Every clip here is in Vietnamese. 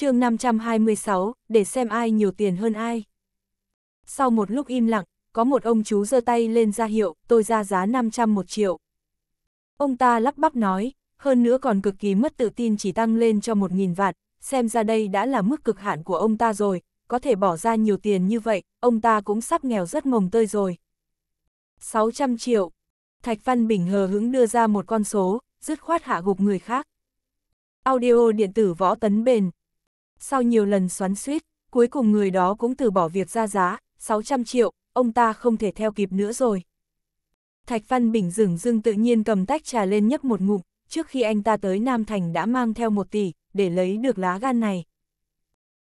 chương 526, để xem ai nhiều tiền hơn ai. Sau một lúc im lặng, có một ông chú giơ tay lên ra hiệu, tôi ra giá 500 một triệu. Ông ta lắp bắp nói, hơn nữa còn cực kỳ mất tự tin chỉ tăng lên cho 1.000 vạn, xem ra đây đã là mức cực hạn của ông ta rồi, có thể bỏ ra nhiều tiền như vậy, ông ta cũng sắp nghèo rất mồng tơi rồi. 600 triệu. Thạch Văn Bình hờ hững đưa ra một con số, dứt khoát hạ gục người khác. Audio điện tử võ tấn bền, sau nhiều lần xoắn suýt, cuối cùng người đó cũng từ bỏ việc ra giá, 600 triệu, ông ta không thể theo kịp nữa rồi. Thạch Văn Bình dừng dưng tự nhiên cầm tách trà lên nhấp một ngụm, trước khi anh ta tới Nam Thành đã mang theo một tỷ, để lấy được lá gan này.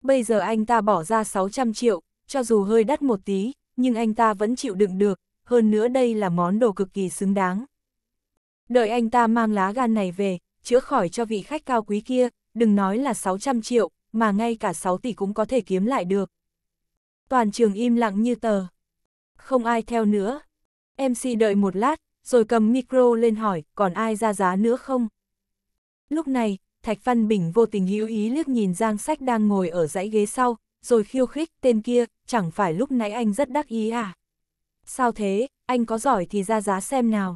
Bây giờ anh ta bỏ ra 600 triệu, cho dù hơi đắt một tí, nhưng anh ta vẫn chịu đựng được, hơn nữa đây là món đồ cực kỳ xứng đáng. Đợi anh ta mang lá gan này về, chữa khỏi cho vị khách cao quý kia, đừng nói là 600 triệu, mà ngay cả 6 tỷ cũng có thể kiếm lại được. Toàn trường im lặng như tờ. Không ai theo nữa. MC đợi một lát, rồi cầm micro lên hỏi, còn ai ra giá nữa không? Lúc này, Thạch Văn Bình vô tình hữu ý liếc nhìn Giang Sách đang ngồi ở dãy ghế sau, rồi khiêu khích tên kia, chẳng phải lúc nãy anh rất đắc ý à? Sao thế, anh có giỏi thì ra giá xem nào.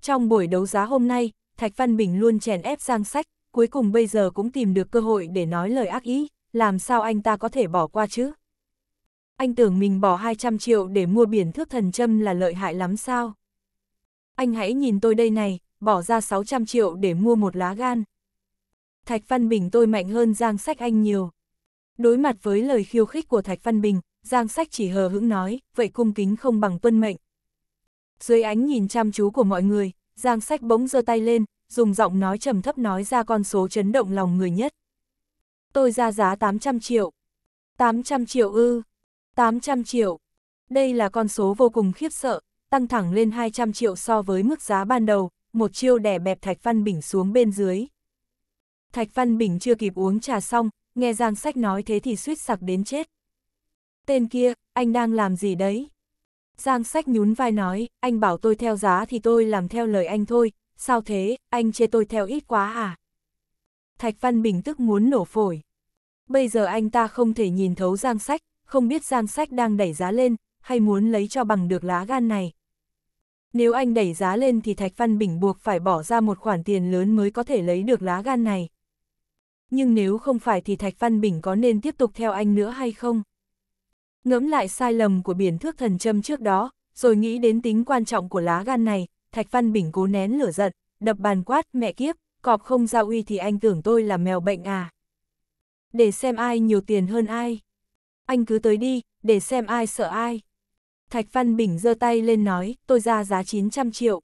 Trong buổi đấu giá hôm nay, Thạch Văn Bình luôn chèn ép Giang Sách, cuối cùng bây giờ cũng tìm được cơ hội để nói lời ác ý, làm sao anh ta có thể bỏ qua chứ? Anh tưởng mình bỏ 200 triệu để mua biển thước thần châm là lợi hại lắm sao? Anh hãy nhìn tôi đây này, bỏ ra 600 triệu để mua một lá gan. Thạch Văn Bình tôi mạnh hơn Giang Sách Anh nhiều. Đối mặt với lời khiêu khích của Thạch Văn Bình, Giang Sách chỉ hờ hững nói, vậy cung kính không bằng tuân mệnh. Dưới ánh nhìn chăm chú của mọi người, Giang Sách bỗng giơ tay lên, dùng giọng nói trầm thấp nói ra con số chấn động lòng người nhất. Tôi ra giá 800 triệu. 800 triệu ư. 800 triệu. Đây là con số vô cùng khiếp sợ, tăng thẳng lên 200 triệu so với mức giá ban đầu, một chiêu đẻ bẹp Thạch Văn Bình xuống bên dưới. Thạch Văn Bình chưa kịp uống trà xong, nghe Giang Sách nói thế thì suýt sặc đến chết. Tên kia, anh đang làm gì đấy? Giang Sách nhún vai nói, anh bảo tôi theo giá thì tôi làm theo lời anh thôi, sao thế, anh chê tôi theo ít quá à? Thạch Văn Bình tức muốn nổ phổi. Bây giờ anh ta không thể nhìn thấu giang sách, không biết giang sách đang đẩy giá lên, hay muốn lấy cho bằng được lá gan này. Nếu anh đẩy giá lên thì Thạch Văn Bình buộc phải bỏ ra một khoản tiền lớn mới có thể lấy được lá gan này. Nhưng nếu không phải thì Thạch Văn Bình có nên tiếp tục theo anh nữa hay không? Ngẫm lại sai lầm của biển thước thần châm trước đó, rồi nghĩ đến tính quan trọng của lá gan này, Thạch Văn Bình cố nén lửa giận, đập bàn quát mẹ kiếp, cọp không ra uy thì anh tưởng tôi là mèo bệnh à. Để xem ai nhiều tiền hơn ai. Anh cứ tới đi, để xem ai sợ ai. Thạch Văn Bình giơ tay lên nói, tôi ra giá 900 triệu.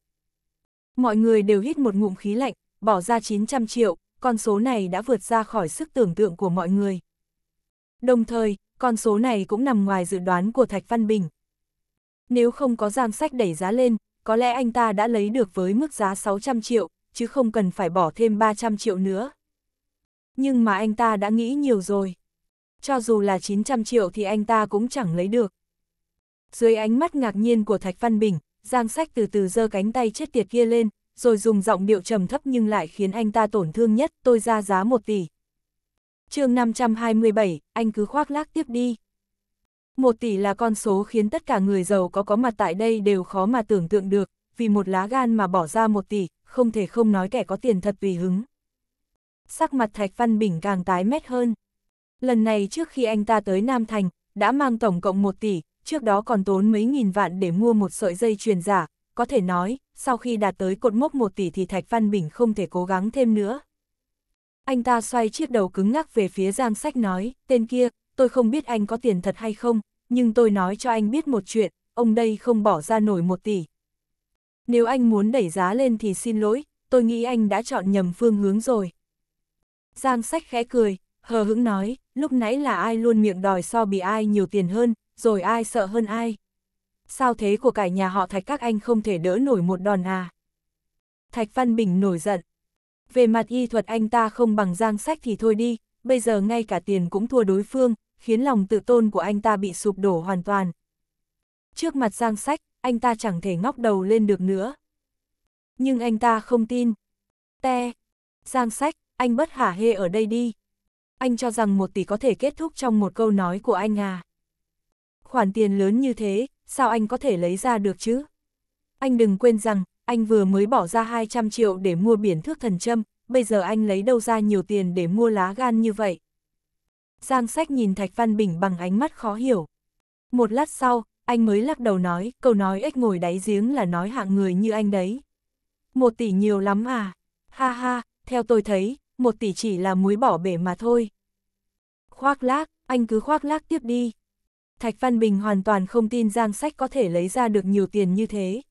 Mọi người đều hít một ngụm khí lạnh, bỏ ra 900 triệu, con số này đã vượt ra khỏi sức tưởng tượng của mọi người. Đồng thời, con số này cũng nằm ngoài dự đoán của Thạch Văn Bình. Nếu không có giang sách đẩy giá lên, có lẽ anh ta đã lấy được với mức giá 600 triệu, chứ không cần phải bỏ thêm 300 triệu nữa. Nhưng mà anh ta đã nghĩ nhiều rồi. Cho dù là 900 triệu thì anh ta cũng chẳng lấy được. Dưới ánh mắt ngạc nhiên của Thạch Văn Bình, Giang Sách từ từ giơ cánh tay chết tiệt kia lên, rồi dùng giọng điệu trầm thấp nhưng lại khiến anh ta tổn thương nhất, tôi ra giá 1 tỷ. chương 527, anh cứ khoác lác tiếp đi. Một tỷ là con số khiến tất cả người giàu có có mặt tại đây đều khó mà tưởng tượng được, vì một lá gan mà bỏ ra một tỷ, không thể không nói kẻ có tiền thật vì hứng. Sắc mặt Thạch Văn Bình càng tái mét hơn. Lần này trước khi anh ta tới Nam Thành, đã mang tổng cộng một tỷ, trước đó còn tốn mấy nghìn vạn để mua một sợi dây truyền giả, có thể nói, sau khi đạt tới cột mốc một tỷ thì Thạch Văn Bình không thể cố gắng thêm nữa. Anh ta xoay chiếc đầu cứng ngắc về phía Giang Sách nói, tên kia, tôi không biết anh có tiền thật hay không, nhưng tôi nói cho anh biết một chuyện, ông đây không bỏ ra nổi một tỷ. Nếu anh muốn đẩy giá lên thì xin lỗi, tôi nghĩ anh đã chọn nhầm phương hướng rồi. Giang sách khẽ cười, hờ hững nói, lúc nãy là ai luôn miệng đòi so bị ai nhiều tiền hơn, rồi ai sợ hơn ai. Sao thế của cải nhà họ thạch các anh không thể đỡ nổi một đòn à? Thạch Văn Bình nổi giận. Về mặt y thuật anh ta không bằng giang sách thì thôi đi, bây giờ ngay cả tiền cũng thua đối phương, khiến lòng tự tôn của anh ta bị sụp đổ hoàn toàn. Trước mặt Giang Sách, anh ta chẳng thể ngóc đầu lên được nữa. Nhưng anh ta không tin. Te, Giang Sách, anh bất hả hê ở đây đi. Anh cho rằng một tỷ có thể kết thúc trong một câu nói của anh à. Khoản tiền lớn như thế, sao anh có thể lấy ra được chứ? Anh đừng quên rằng, anh vừa mới bỏ ra 200 triệu để mua biển thước thần châm, bây giờ anh lấy đâu ra nhiều tiền để mua lá gan như vậy. Giang sách nhìn Thạch Văn Bình bằng ánh mắt khó hiểu. Một lát sau, anh mới lắc đầu nói, câu nói ếch ngồi đáy giếng là nói hạng người như anh đấy. Một tỷ nhiều lắm à? Ha ha, theo tôi thấy, một tỷ chỉ là muối bỏ bể mà thôi. Khoác lác, anh cứ khoác lác tiếp đi. Thạch Văn Bình hoàn toàn không tin Giang Sách có thể lấy ra được nhiều tiền như thế.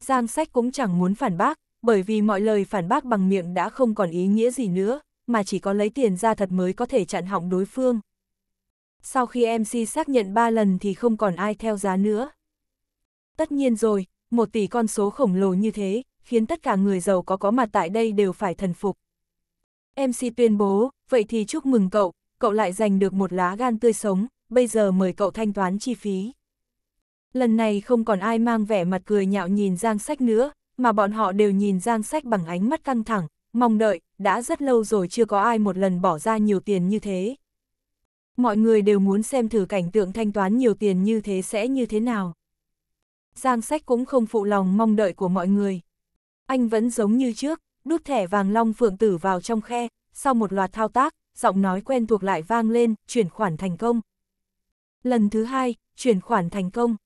Giang Sách cũng chẳng muốn phản bác, bởi vì mọi lời phản bác bằng miệng đã không còn ý nghĩa gì nữa mà chỉ có lấy tiền ra thật mới có thể chặn hỏng đối phương. Sau khi MC xác nhận 3 lần thì không còn ai theo giá nữa. Tất nhiên rồi, một tỷ con số khổng lồ như thế, khiến tất cả người giàu có có mặt tại đây đều phải thần phục. MC tuyên bố, vậy thì chúc mừng cậu, cậu lại giành được một lá gan tươi sống, bây giờ mời cậu thanh toán chi phí. Lần này không còn ai mang vẻ mặt cười nhạo nhìn Giang Sách nữa, mà bọn họ đều nhìn Giang Sách bằng ánh mắt căng thẳng, mong đợi, đã rất lâu rồi chưa có ai một lần bỏ ra nhiều tiền như thế. Mọi người đều muốn xem thử cảnh tượng thanh toán nhiều tiền như thế sẽ như thế nào. Giang sách cũng không phụ lòng mong đợi của mọi người. Anh vẫn giống như trước, đút thẻ vàng long phượng tử vào trong khe, sau một loạt thao tác, giọng nói quen thuộc lại vang lên, chuyển khoản thành công. Lần thứ hai, chuyển khoản thành công.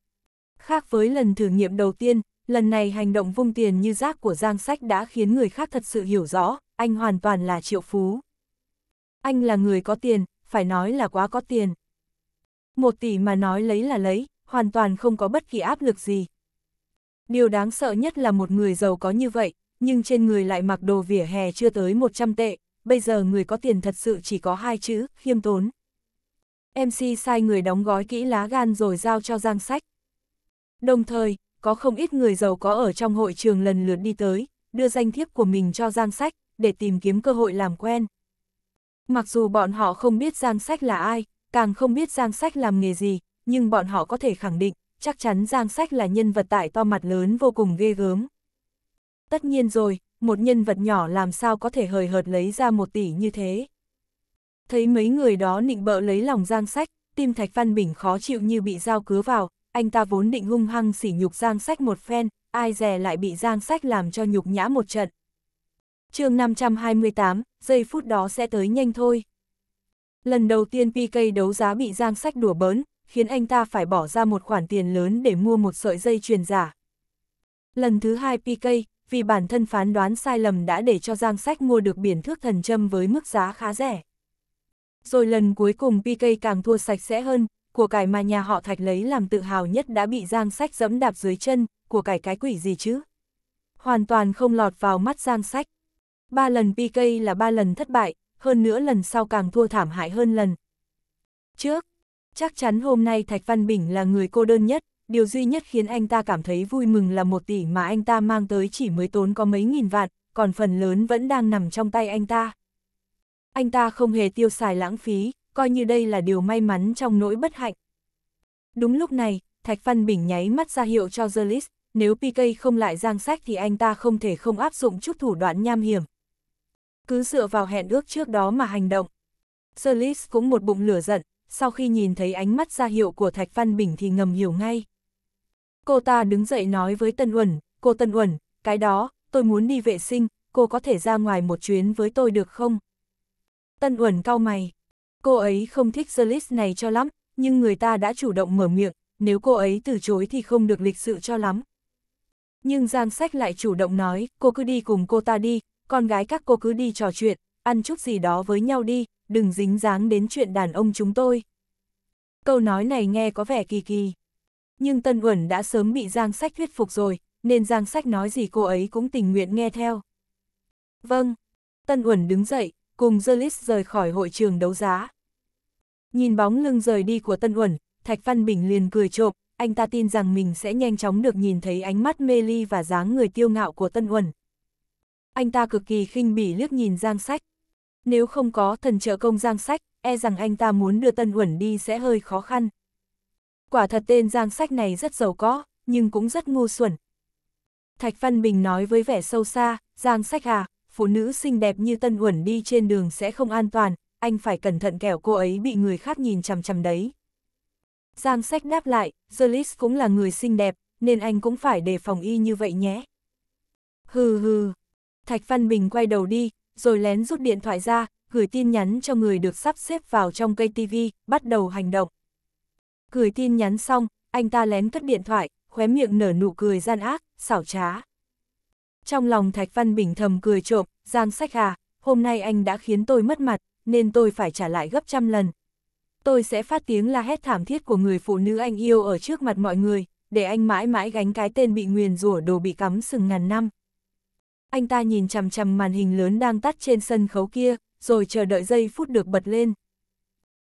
Khác với lần thử nghiệm đầu tiên, lần này hành động vung tiền như rác của Giang Sách đã khiến người khác thật sự hiểu rõ, anh hoàn toàn là triệu phú. Anh là người có tiền, phải nói là quá có tiền. Một tỷ mà nói lấy là lấy, hoàn toàn không có bất kỳ áp lực gì. Điều đáng sợ nhất là một người giàu có như vậy, nhưng trên người lại mặc đồ vỉa hè chưa tới 100 tệ, bây giờ người có tiền thật sự chỉ có hai chữ, khiêm tốn. MC sai người đóng gói kỹ lá gan rồi giao cho Giang Sách. Đồng thời, có không ít người giàu có ở trong hội trường lần lượt đi tới, đưa danh thiếp của mình cho Giang Sách, để tìm kiếm cơ hội làm quen. Mặc dù bọn họ không biết Giang Sách là ai, càng không biết Giang Sách làm nghề gì, nhưng bọn họ có thể khẳng định, chắc chắn Giang Sách là nhân vật tại to mặt lớn vô cùng ghê gớm. Tất nhiên rồi, một nhân vật nhỏ làm sao có thể hời hợt lấy ra một tỷ như thế. Thấy mấy người đó nịnh bợ lấy lòng Giang Sách, tim Thạch Văn Bình khó chịu như bị dao cứa vào, anh ta vốn định hung hăng sỉ nhục Giang Sách một phen, ai dè lại bị Giang Sách làm cho nhục nhã một trận. chương 528, giây phút đó sẽ tới nhanh thôi. Lần đầu tiên PK đấu giá bị Giang Sách đùa bỡn, khiến anh ta phải bỏ ra một khoản tiền lớn để mua một sợi dây truyền giả. Lần thứ hai PK, vì bản thân phán đoán sai lầm đã để cho Giang Sách mua được biển thước thần châm với mức giá khá rẻ. Rồi lần cuối cùng PK càng thua sạch sẽ hơn, của cải mà nhà họ Thạch lấy làm tự hào nhất đã bị Giang Sách dẫm đạp dưới chân, của cải cái quỷ gì chứ? Hoàn toàn không lọt vào mắt Giang Sách. Ba lần PK là ba lần thất bại, hơn nữa lần sau càng thua thảm hại hơn lần. Trước, chắc chắn hôm nay Thạch Văn Bình là người cô đơn nhất, điều duy nhất khiến anh ta cảm thấy vui mừng là một tỷ mà anh ta mang tới chỉ mới tốn có mấy nghìn vạn, còn phần lớn vẫn đang nằm trong tay anh ta. Anh ta không hề tiêu xài lãng phí, coi như đây là điều may mắn trong nỗi bất hạnh. Đúng lúc này, Thạch Văn Bình nháy mắt ra hiệu cho Zerlis, nếu PK không lại giang sách thì anh ta không thể không áp dụng chút thủ đoạn nham hiểm. Cứ dựa vào hẹn ước trước đó mà hành động. Zerlis cũng một bụng lửa giận, sau khi nhìn thấy ánh mắt ra hiệu của Thạch Văn Bình thì ngầm hiểu ngay. Cô ta đứng dậy nói với Tân Uẩn, cô Tân Uẩn, cái đó, tôi muốn đi vệ sinh, cô có thể ra ngoài một chuyến với tôi được không? Tân Uẩn cau mày. Cô ấy không thích Zelis này cho lắm, nhưng người ta đã chủ động mở miệng, nếu cô ấy từ chối thì không được lịch sự cho lắm. Nhưng Giang Sách lại chủ động nói, cô cứ đi cùng cô ta đi, con gái các cô cứ đi trò chuyện, ăn chút gì đó với nhau đi, đừng dính dáng đến chuyện đàn ông chúng tôi. Câu nói này nghe có vẻ kỳ kỳ. Nhưng Tân Uẩn đã sớm bị Giang Sách thuyết phục rồi, nên Giang Sách nói gì cô ấy cũng tình nguyện nghe theo. Vâng. Tân Uẩn đứng dậy, cùng Zelis rời khỏi hội trường đấu giá. Nhìn bóng lưng rời đi của Tân Uẩn, Thạch Văn Bình liền cười trộm, anh ta tin rằng mình sẽ nhanh chóng được nhìn thấy ánh mắt mê ly và dáng người tiêu ngạo của Tân Uẩn. Anh ta cực kỳ khinh bỉ liếc nhìn Giang Sách. Nếu không có thần trợ công Giang Sách, e rằng anh ta muốn đưa Tân Uẩn đi sẽ hơi khó khăn. Quả thật tên Giang Sách này rất giàu có, nhưng cũng rất ngu xuẩn. Thạch Văn Bình nói với vẻ sâu xa, Giang Sách à, phụ nữ xinh đẹp như Tân Uẩn đi trên đường sẽ không an toàn, anh phải cẩn thận kẻo cô ấy bị người khác nhìn chằm chằm đấy. Giang sách đáp lại, Zelis cũng là người xinh đẹp, nên anh cũng phải đề phòng y như vậy nhé. Hừ hừ. Thạch Văn Bình quay đầu đi, rồi lén rút điện thoại ra, gửi tin nhắn cho người được sắp xếp vào trong cây TV, bắt đầu hành động. Gửi tin nhắn xong, anh ta lén cất điện thoại, khóe miệng nở nụ cười gian ác, xảo trá. Trong lòng Thạch Văn Bình thầm cười trộm, Giang Sách à, hôm nay anh đã khiến tôi mất mặt, nên tôi phải trả lại gấp trăm lần. Tôi sẽ phát tiếng la hét thảm thiết của người phụ nữ anh yêu ở trước mặt mọi người, để anh mãi mãi gánh cái tên bị nguyền rủa đồ bị cắm sừng ngàn năm. Anh ta nhìn chằm chằm màn hình lớn đang tắt trên sân khấu kia, rồi chờ đợi giây phút được bật lên.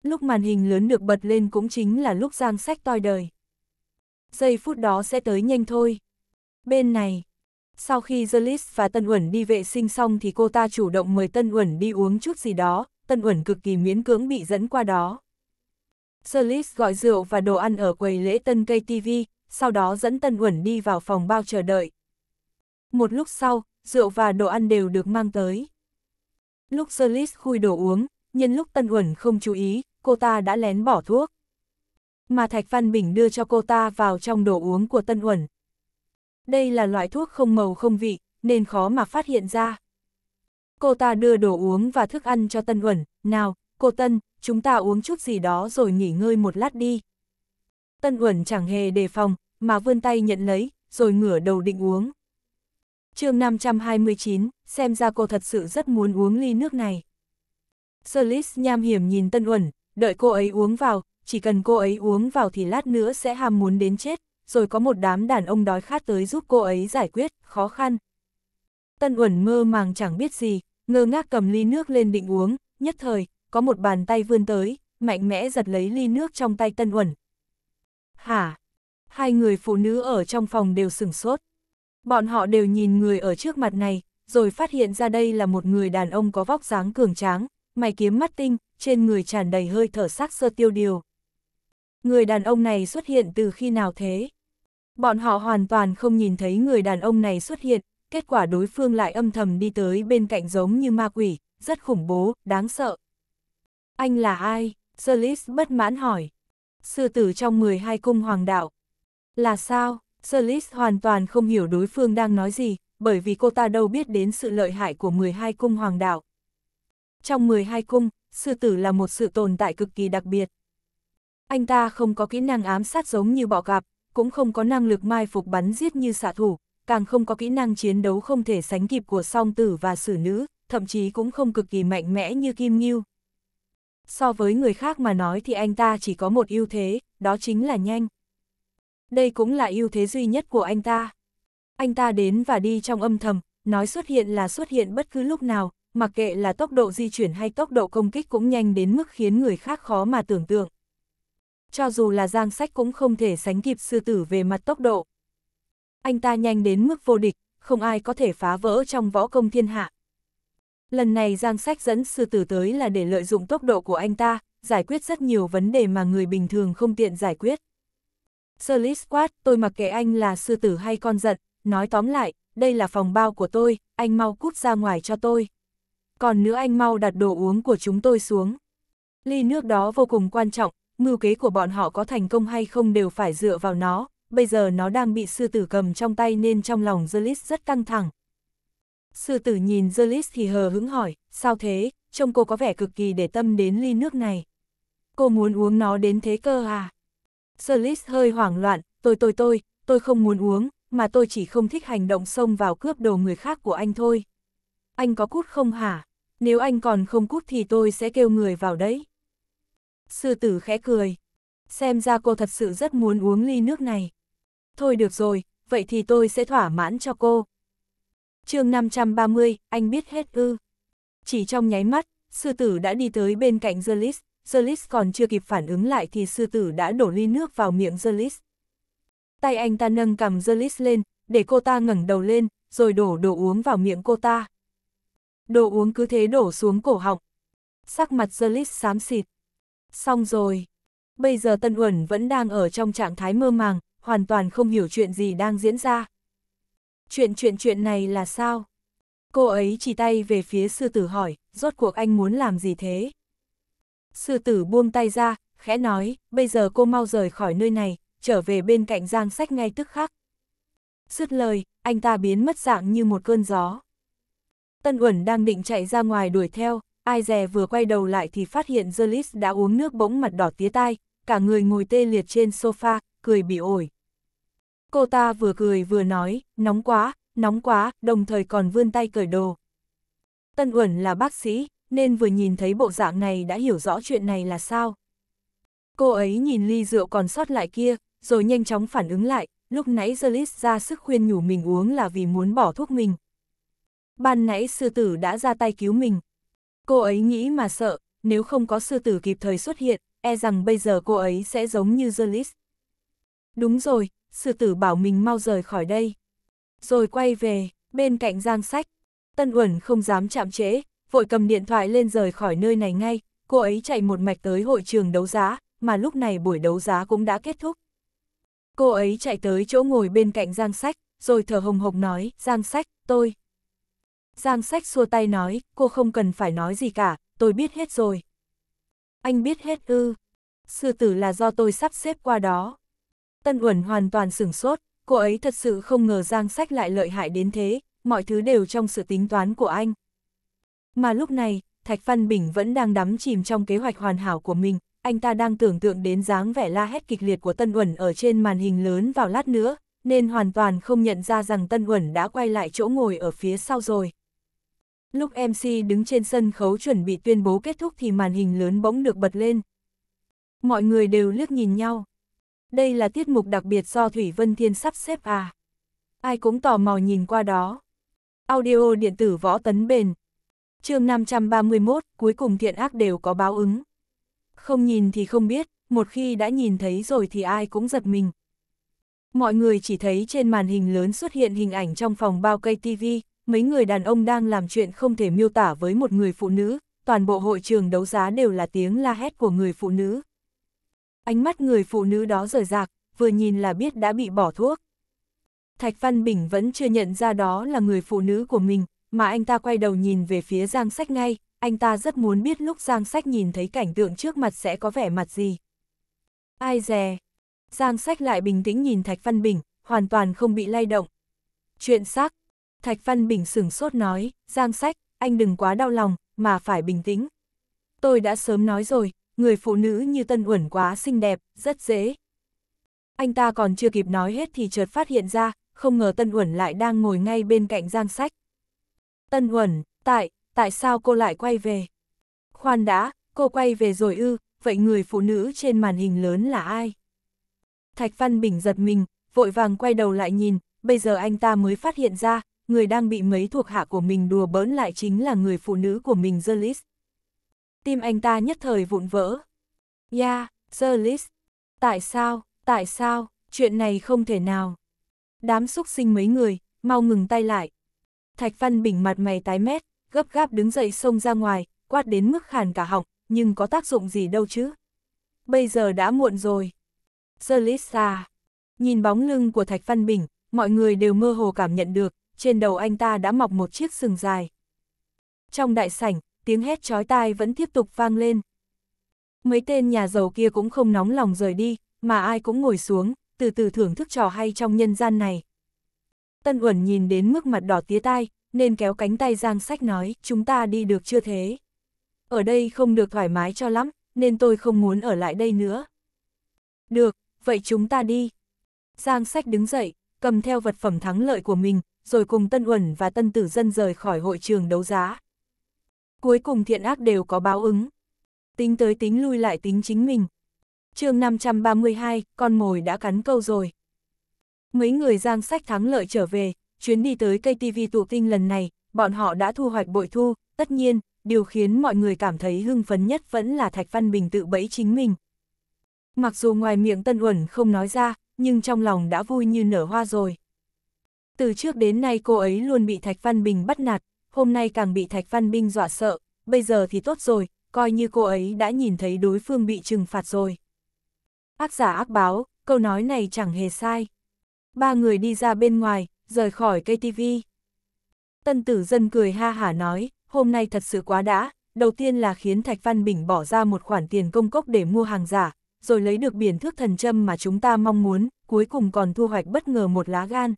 Lúc màn hình lớn được bật lên cũng chính là lúc Giang Sách toi đời. Giây phút đó sẽ tới nhanh thôi. Bên này, sau khi Zelis và Tân Uẩn đi vệ sinh xong thì cô ta chủ động mời Tân Uẩn đi uống chút gì đó, Tân Uẩn cực kỳ miễn cưỡng bị dẫn qua đó. Zelis gọi rượu và đồ ăn ở quầy lễ Tân cây TV, sau đó dẫn Tân Uẩn đi vào phòng bao chờ đợi. Một lúc sau, rượu và đồ ăn đều được mang tới. Lúc Zelis khui đồ uống, nhân lúc Tân Uẩn không chú ý, cô ta đã lén bỏ thuốc. Mà Thạch Văn Bình đưa cho cô ta vào trong đồ uống của Tân Uẩn, đây là loại thuốc không màu không vị, nên khó mà phát hiện ra. Cô ta đưa đồ uống và thức ăn cho Tân Uẩn, nào, cô Tân, chúng ta uống chút gì đó rồi nghỉ ngơi một lát đi. Tân Uẩn chẳng hề đề phòng, mà vươn tay nhận lấy, rồi ngửa đầu định uống. chương 529, xem ra cô thật sự rất muốn uống ly nước này. Solis nham hiểm nhìn Tân Uẩn, đợi cô ấy uống vào, chỉ cần cô ấy uống vào thì lát nữa sẽ ham muốn đến chết rồi có một đám đàn ông đói khát tới giúp cô ấy giải quyết khó khăn. Tân Uẩn mơ màng chẳng biết gì, ngơ ngác cầm ly nước lên định uống, nhất thời, có một bàn tay vươn tới, mạnh mẽ giật lấy ly nước trong tay Tân Uẩn. Hả? Hai người phụ nữ ở trong phòng đều sửng sốt. Bọn họ đều nhìn người ở trước mặt này, rồi phát hiện ra đây là một người đàn ông có vóc dáng cường tráng, mày kiếm mắt tinh, trên người tràn đầy hơi thở sắc sơ tiêu điều. Người đàn ông này xuất hiện từ khi nào thế? Bọn họ hoàn toàn không nhìn thấy người đàn ông này xuất hiện, kết quả đối phương lại âm thầm đi tới bên cạnh giống như ma quỷ, rất khủng bố, đáng sợ. Anh là ai? Serlis bất mãn hỏi. Sư tử trong 12 cung hoàng đạo. Là sao? Serlis hoàn toàn không hiểu đối phương đang nói gì, bởi vì cô ta đâu biết đến sự lợi hại của 12 cung hoàng đạo. Trong 12 cung, sư tử là một sự tồn tại cực kỳ đặc biệt. Anh ta không có kỹ năng ám sát giống như bọ gặp, cũng không có năng lực mai phục bắn giết như xạ thủ, càng không có kỹ năng chiến đấu không thể sánh kịp của song tử và sử nữ, thậm chí cũng không cực kỳ mạnh mẽ như Kim Ngưu. So với người khác mà nói thì anh ta chỉ có một ưu thế, đó chính là nhanh. Đây cũng là ưu thế duy nhất của anh ta. Anh ta đến và đi trong âm thầm, nói xuất hiện là xuất hiện bất cứ lúc nào, mặc kệ là tốc độ di chuyển hay tốc độ công kích cũng nhanh đến mức khiến người khác khó mà tưởng tượng cho dù là giang sách cũng không thể sánh kịp sư tử về mặt tốc độ. Anh ta nhanh đến mức vô địch, không ai có thể phá vỡ trong võ công thiên hạ. Lần này giang sách dẫn sư tử tới là để lợi dụng tốc độ của anh ta, giải quyết rất nhiều vấn đề mà người bình thường không tiện giải quyết. Sir Lisquat, tôi mặc kệ anh là sư tử hay con giận, nói tóm lại, đây là phòng bao của tôi, anh mau cút ra ngoài cho tôi. Còn nữa anh mau đặt đồ uống của chúng tôi xuống. Ly nước đó vô cùng quan trọng, mưu kế của bọn họ có thành công hay không đều phải dựa vào nó, bây giờ nó đang bị sư tử cầm trong tay nên trong lòng Zelis rất căng thẳng. Sư tử nhìn Zelis thì hờ hững hỏi, sao thế, trông cô có vẻ cực kỳ để tâm đến ly nước này. Cô muốn uống nó đến thế cơ à? Zelis hơi hoảng loạn, tôi tôi tôi, tôi không muốn uống, mà tôi chỉ không thích hành động xông vào cướp đồ người khác của anh thôi. Anh có cút không hả? Nếu anh còn không cút thì tôi sẽ kêu người vào đấy. Sư tử khẽ cười. Xem ra cô thật sự rất muốn uống ly nước này. Thôi được rồi, vậy thì tôi sẽ thỏa mãn cho cô. chương 530, anh biết hết ư. Chỉ trong nháy mắt, sư tử đã đi tới bên cạnh Zelis. Zelis còn chưa kịp phản ứng lại thì sư tử đã đổ ly nước vào miệng Zelis. Tay anh ta nâng cầm Zelis lên, để cô ta ngẩng đầu lên, rồi đổ đồ uống vào miệng cô ta. Đồ uống cứ thế đổ xuống cổ họng. Sắc mặt Zelis xám xịt. Xong rồi. Bây giờ Tân Uẩn vẫn đang ở trong trạng thái mơ màng, hoàn toàn không hiểu chuyện gì đang diễn ra. Chuyện chuyện chuyện này là sao? Cô ấy chỉ tay về phía sư tử hỏi, rốt cuộc anh muốn làm gì thế? Sư tử buông tay ra, khẽ nói, bây giờ cô mau rời khỏi nơi này, trở về bên cạnh giang sách ngay tức khắc. Dứt lời, anh ta biến mất dạng như một cơn gió. Tân Uẩn đang định chạy ra ngoài đuổi theo, Ai dè vừa quay đầu lại thì phát hiện Zelis đã uống nước bỗng mặt đỏ tía tai, cả người ngồi tê liệt trên sofa, cười bị ổi. Cô ta vừa cười vừa nói, nóng quá, nóng quá, đồng thời còn vươn tay cởi đồ. Tân Uẩn là bác sĩ, nên vừa nhìn thấy bộ dạng này đã hiểu rõ chuyện này là sao. Cô ấy nhìn ly rượu còn sót lại kia, rồi nhanh chóng phản ứng lại, lúc nãy Zelis ra sức khuyên nhủ mình uống là vì muốn bỏ thuốc mình. Ban nãy sư tử đã ra tay cứu mình, Cô ấy nghĩ mà sợ, nếu không có sư tử kịp thời xuất hiện, e rằng bây giờ cô ấy sẽ giống như Zelis. Đúng rồi, sư tử bảo mình mau rời khỏi đây. Rồi quay về, bên cạnh giang sách. Tân Uẩn không dám chạm trễ, vội cầm điện thoại lên rời khỏi nơi này ngay. Cô ấy chạy một mạch tới hội trường đấu giá, mà lúc này buổi đấu giá cũng đã kết thúc. Cô ấy chạy tới chỗ ngồi bên cạnh giang sách, rồi thở hồng hộc nói, giang sách, tôi, Giang sách xua tay nói, cô không cần phải nói gì cả, tôi biết hết rồi. Anh biết hết ư. Sư tử là do tôi sắp xếp qua đó. Tân Uẩn hoàn toàn sửng sốt, cô ấy thật sự không ngờ Giang sách lại lợi hại đến thế, mọi thứ đều trong sự tính toán của anh. Mà lúc này, Thạch Văn Bình vẫn đang đắm chìm trong kế hoạch hoàn hảo của mình, anh ta đang tưởng tượng đến dáng vẻ la hét kịch liệt của Tân Uẩn ở trên màn hình lớn vào lát nữa, nên hoàn toàn không nhận ra rằng Tân Uẩn đã quay lại chỗ ngồi ở phía sau rồi. Lúc MC đứng trên sân khấu chuẩn bị tuyên bố kết thúc thì màn hình lớn bỗng được bật lên. Mọi người đều liếc nhìn nhau. Đây là tiết mục đặc biệt do Thủy Vân Thiên sắp xếp à. Ai cũng tò mò nhìn qua đó. Audio điện tử võ tấn bền. chương 531, cuối cùng thiện ác đều có báo ứng. Không nhìn thì không biết, một khi đã nhìn thấy rồi thì ai cũng giật mình. Mọi người chỉ thấy trên màn hình lớn xuất hiện hình ảnh trong phòng bao cây TV, mấy người đàn ông đang làm chuyện không thể miêu tả với một người phụ nữ, toàn bộ hội trường đấu giá đều là tiếng la hét của người phụ nữ. Ánh mắt người phụ nữ đó rời rạc, vừa nhìn là biết đã bị bỏ thuốc. Thạch Văn Bình vẫn chưa nhận ra đó là người phụ nữ của mình, mà anh ta quay đầu nhìn về phía Giang Sách ngay, anh ta rất muốn biết lúc Giang Sách nhìn thấy cảnh tượng trước mặt sẽ có vẻ mặt gì. Ai dè? Giang Sách lại bình tĩnh nhìn Thạch Văn Bình, hoàn toàn không bị lay động. Chuyện xác, Thạch Văn Bình sửng sốt nói, Giang Sách, anh đừng quá đau lòng, mà phải bình tĩnh. Tôi đã sớm nói rồi, người phụ nữ như Tân Uẩn quá xinh đẹp, rất dễ. Anh ta còn chưa kịp nói hết thì chợt phát hiện ra, không ngờ Tân Uẩn lại đang ngồi ngay bên cạnh Giang Sách. Tân Uẩn, tại, tại sao cô lại quay về? Khoan đã, cô quay về rồi ư, vậy người phụ nữ trên màn hình lớn là ai? Thạch Văn Bình giật mình, vội vàng quay đầu lại nhìn, bây giờ anh ta mới phát hiện ra, người đang bị mấy thuộc hạ của mình đùa bỡn lại chính là người phụ nữ của mình Zerlis. Tim anh ta nhất thời vụn vỡ. Ya, dạ, yeah, Zerlis, tại sao, tại sao, chuyện này không thể nào. Đám xúc sinh mấy người, mau ngừng tay lại. Thạch Văn Bình mặt mày tái mét, gấp gáp đứng dậy xông ra ngoài, quát đến mức khàn cả họng, nhưng có tác dụng gì đâu chứ. Bây giờ đã muộn rồi. Zerlis à. Nhìn bóng lưng của Thạch Văn Bình, mọi người đều mơ hồ cảm nhận được, trên đầu anh ta đã mọc một chiếc sừng dài. Trong đại sảnh, tiếng hét chói tai vẫn tiếp tục vang lên. Mấy tên nhà giàu kia cũng không nóng lòng rời đi, mà ai cũng ngồi xuống, từ từ thưởng thức trò hay trong nhân gian này. Tân Uẩn nhìn đến mức mặt đỏ tía tai, nên kéo cánh tay Giang Sách nói, chúng ta đi được chưa thế? Ở đây không được thoải mái cho lắm, nên tôi không muốn ở lại đây nữa. Được, vậy chúng ta đi. Giang Sách đứng dậy, cầm theo vật phẩm thắng lợi của mình, rồi cùng Tân Uẩn và Tân Tử Dân rời khỏi hội trường đấu giá. Cuối cùng thiện ác đều có báo ứng. Tính tới tính lui lại tính chính mình. chương 532, con mồi đã cắn câu rồi. Mấy người giang sách thắng lợi trở về, chuyến đi tới cây TV tụ tinh lần này, bọn họ đã thu hoạch bội thu, tất nhiên, điều khiến mọi người cảm thấy hưng phấn nhất vẫn là Thạch Văn Bình tự bẫy chính mình. Mặc dù ngoài miệng Tân Uẩn không nói ra, nhưng trong lòng đã vui như nở hoa rồi. Từ trước đến nay cô ấy luôn bị Thạch Văn Bình bắt nạt, hôm nay càng bị Thạch Văn Bình dọa sợ, bây giờ thì tốt rồi, coi như cô ấy đã nhìn thấy đối phương bị trừng phạt rồi. Ác giả ác báo, câu nói này chẳng hề sai. Ba người đi ra bên ngoài, rời khỏi cây KTV. Tân tử dân cười ha hả nói, hôm nay thật sự quá đã, đầu tiên là khiến Thạch Văn Bình bỏ ra một khoản tiền công cốc để mua hàng giả, rồi lấy được biển thước thần châm mà chúng ta mong muốn, cuối cùng còn thu hoạch bất ngờ một lá gan,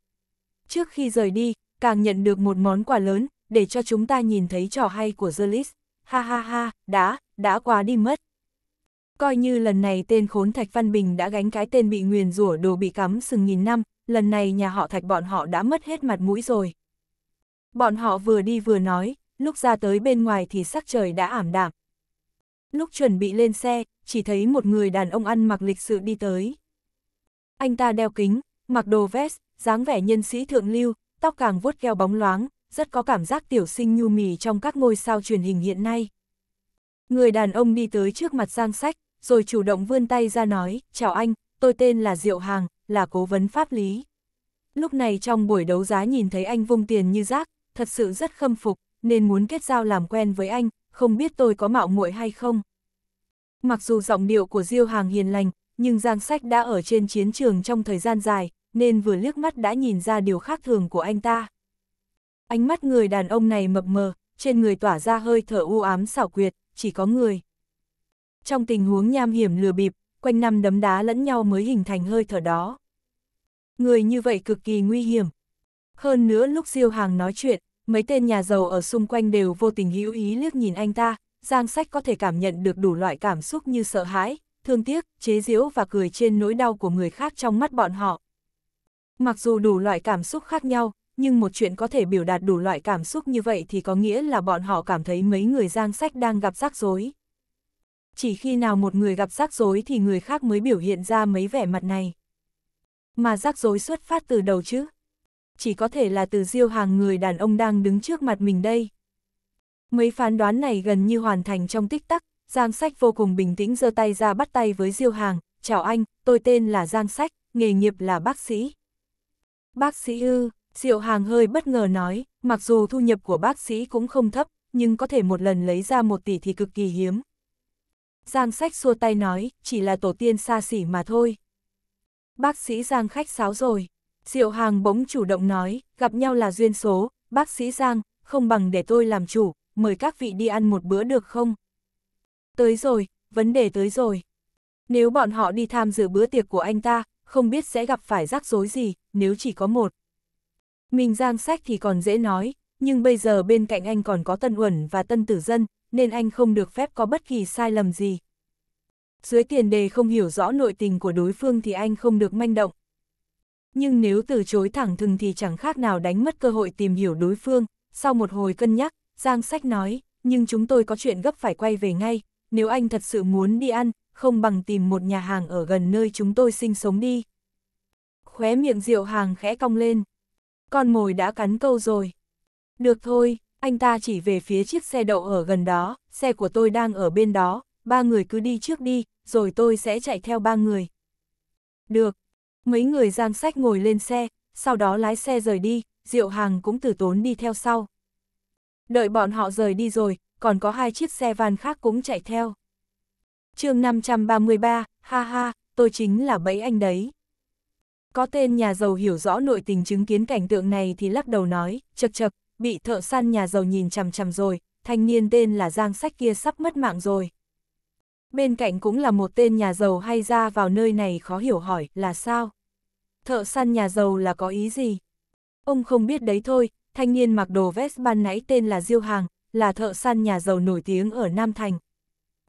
Trước khi rời đi, càng nhận được một món quà lớn, để cho chúng ta nhìn thấy trò hay của Zerlis. Ha ha ha, đã, đã quá đi mất. Coi như lần này tên khốn Thạch Văn Bình đã gánh cái tên bị nguyền rủa đồ bị cắm sừng nghìn năm, lần này nhà họ Thạch bọn họ đã mất hết mặt mũi rồi. Bọn họ vừa đi vừa nói, lúc ra tới bên ngoài thì sắc trời đã ảm đạm. Lúc chuẩn bị lên xe, chỉ thấy một người đàn ông ăn mặc lịch sự đi tới. Anh ta đeo kính, mặc đồ vest, dáng vẻ nhân sĩ thượng lưu, tóc càng vuốt keo bóng loáng, rất có cảm giác tiểu sinh nhu mì trong các ngôi sao truyền hình hiện nay. Người đàn ông đi tới trước mặt Giang Sách, rồi chủ động vươn tay ra nói, chào anh, tôi tên là Diệu Hàng, là cố vấn pháp lý. Lúc này trong buổi đấu giá nhìn thấy anh vung tiền như rác, thật sự rất khâm phục, nên muốn kết giao làm quen với anh, không biết tôi có mạo muội hay không. Mặc dù giọng điệu của Diêu Hàng hiền lành, nhưng Giang Sách đã ở trên chiến trường trong thời gian dài, nên vừa liếc mắt đã nhìn ra điều khác thường của anh ta. Ánh mắt người đàn ông này mập mờ, trên người tỏa ra hơi thở u ám xảo quyệt, chỉ có người. Trong tình huống nham hiểm lừa bịp, quanh năm đấm đá lẫn nhau mới hình thành hơi thở đó. Người như vậy cực kỳ nguy hiểm. Hơn nữa lúc Diêu Hàng nói chuyện, mấy tên nhà giàu ở xung quanh đều vô tình hữu ý liếc nhìn anh ta, Giang Sách có thể cảm nhận được đủ loại cảm xúc như sợ hãi, thương tiếc, chế giễu và cười trên nỗi đau của người khác trong mắt bọn họ. Mặc dù đủ loại cảm xúc khác nhau, nhưng một chuyện có thể biểu đạt đủ loại cảm xúc như vậy thì có nghĩa là bọn họ cảm thấy mấy người giang sách đang gặp rắc rối. Chỉ khi nào một người gặp rắc rối thì người khác mới biểu hiện ra mấy vẻ mặt này. Mà rắc rối xuất phát từ đầu chứ. Chỉ có thể là từ diêu hàng người đàn ông đang đứng trước mặt mình đây. Mấy phán đoán này gần như hoàn thành trong tích tắc, Giang Sách vô cùng bình tĩnh giơ tay ra bắt tay với Diêu Hàng, chào anh, tôi tên là Giang Sách, nghề nghiệp là bác sĩ. Bác sĩ ư, Diệu Hàng hơi bất ngờ nói, mặc dù thu nhập của bác sĩ cũng không thấp, nhưng có thể một lần lấy ra một tỷ thì cực kỳ hiếm. Giang sách xua tay nói, chỉ là tổ tiên xa xỉ mà thôi. Bác sĩ Giang khách sáo rồi. Diệu Hàng bỗng chủ động nói, gặp nhau là duyên số, bác sĩ Giang, không bằng để tôi làm chủ, mời các vị đi ăn một bữa được không? Tới rồi, vấn đề tới rồi. Nếu bọn họ đi tham dự bữa tiệc của anh ta, không biết sẽ gặp phải rắc rối gì, nếu chỉ có một. Mình giang sách thì còn dễ nói, nhưng bây giờ bên cạnh anh còn có Tân Uẩn và Tân Tử Dân, nên anh không được phép có bất kỳ sai lầm gì. Dưới tiền đề không hiểu rõ nội tình của đối phương thì anh không được manh động. Nhưng nếu từ chối thẳng thừng thì chẳng khác nào đánh mất cơ hội tìm hiểu đối phương. Sau một hồi cân nhắc, Giang Sách nói, nhưng chúng tôi có chuyện gấp phải quay về ngay, nếu anh thật sự muốn đi ăn, không bằng tìm một nhà hàng ở gần nơi chúng tôi sinh sống đi khóe miệng diệu hàng khẽ cong lên. Con mồi đã cắn câu rồi. Được thôi, anh ta chỉ về phía chiếc xe đậu ở gần đó, xe của tôi đang ở bên đó, ba người cứ đi trước đi, rồi tôi sẽ chạy theo ba người. Được. Mấy người giang sách ngồi lên xe, sau đó lái xe rời đi, Diệu Hàng cũng từ tốn đi theo sau. Đợi bọn họ rời đi rồi, còn có hai chiếc xe van khác cũng chạy theo. chương 533, ha ha, tôi chính là bẫy anh đấy. Có tên nhà giàu hiểu rõ nội tình chứng kiến cảnh tượng này thì lắc đầu nói, chật chật, bị thợ săn nhà giàu nhìn chằm chằm rồi, thanh niên tên là Giang Sách kia sắp mất mạng rồi. Bên cạnh cũng là một tên nhà giàu hay ra vào nơi này khó hiểu hỏi là sao? Thợ săn nhà giàu là có ý gì? Ông không biết đấy thôi, thanh niên mặc đồ vest ban nãy tên là Diêu Hàng, là thợ săn nhà giàu nổi tiếng ở Nam Thành.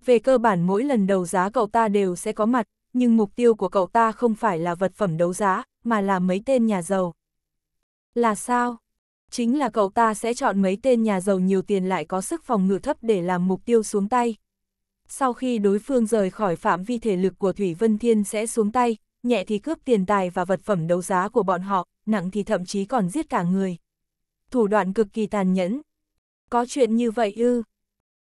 Về cơ bản mỗi lần đầu giá cậu ta đều sẽ có mặt, nhưng mục tiêu của cậu ta không phải là vật phẩm đấu giá, mà là mấy tên nhà giàu. Là sao? Chính là cậu ta sẽ chọn mấy tên nhà giàu nhiều tiền lại có sức phòng ngự thấp để làm mục tiêu xuống tay. Sau khi đối phương rời khỏi phạm vi thể lực của Thủy Vân Thiên sẽ xuống tay, nhẹ thì cướp tiền tài và vật phẩm đấu giá của bọn họ, nặng thì thậm chí còn giết cả người. Thủ đoạn cực kỳ tàn nhẫn. Có chuyện như vậy ư?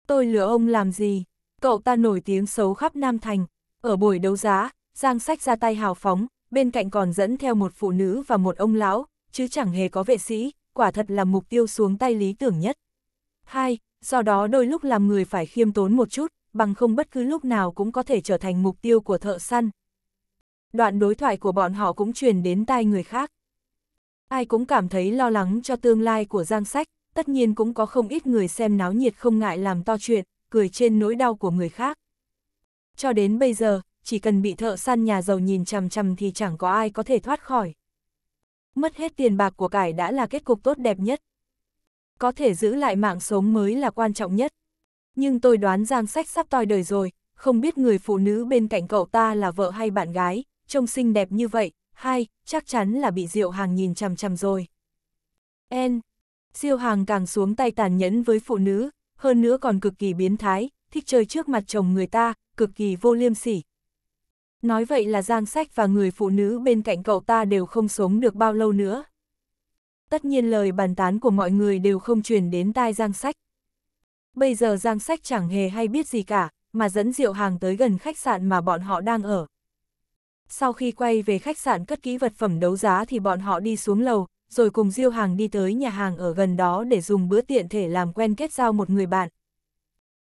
Tôi lừa ông làm gì? Cậu ta nổi tiếng xấu khắp Nam Thành, ở buổi đấu giá, Giang Sách ra tay hào phóng, bên cạnh còn dẫn theo một phụ nữ và một ông lão, chứ chẳng hề có vệ sĩ, quả thật là mục tiêu xuống tay lý tưởng nhất. Hai, do đó đôi lúc làm người phải khiêm tốn một chút, bằng không bất cứ lúc nào cũng có thể trở thành mục tiêu của thợ săn. Đoạn đối thoại của bọn họ cũng truyền đến tai người khác. Ai cũng cảm thấy lo lắng cho tương lai của Giang Sách, tất nhiên cũng có không ít người xem náo nhiệt không ngại làm to chuyện, cười trên nỗi đau của người khác cho đến bây giờ, chỉ cần bị thợ săn nhà giàu nhìn chằm chằm thì chẳng có ai có thể thoát khỏi. Mất hết tiền bạc của cải đã là kết cục tốt đẹp nhất. Có thể giữ lại mạng sống mới là quan trọng nhất. Nhưng tôi đoán Giang Sách sắp toi đời rồi, không biết người phụ nữ bên cạnh cậu ta là vợ hay bạn gái, trông xinh đẹp như vậy, hay chắc chắn là bị Diệu Hàng nhìn chằm chằm rồi. En, Diệu Hàng càng xuống tay tàn nhẫn với phụ nữ, hơn nữa còn cực kỳ biến thái, thích chơi trước mặt chồng người ta, cực kỳ vô liêm sỉ. Nói vậy là Giang Sách và người phụ nữ bên cạnh cậu ta đều không sống được bao lâu nữa. Tất nhiên lời bàn tán của mọi người đều không truyền đến tai Giang Sách. Bây giờ Giang Sách chẳng hề hay biết gì cả, mà dẫn rượu Hàng tới gần khách sạn mà bọn họ đang ở. Sau khi quay về khách sạn cất kỹ vật phẩm đấu giá thì bọn họ đi xuống lầu, rồi cùng Diêu Hàng đi tới nhà hàng ở gần đó để dùng bữa tiện thể làm quen kết giao một người bạn.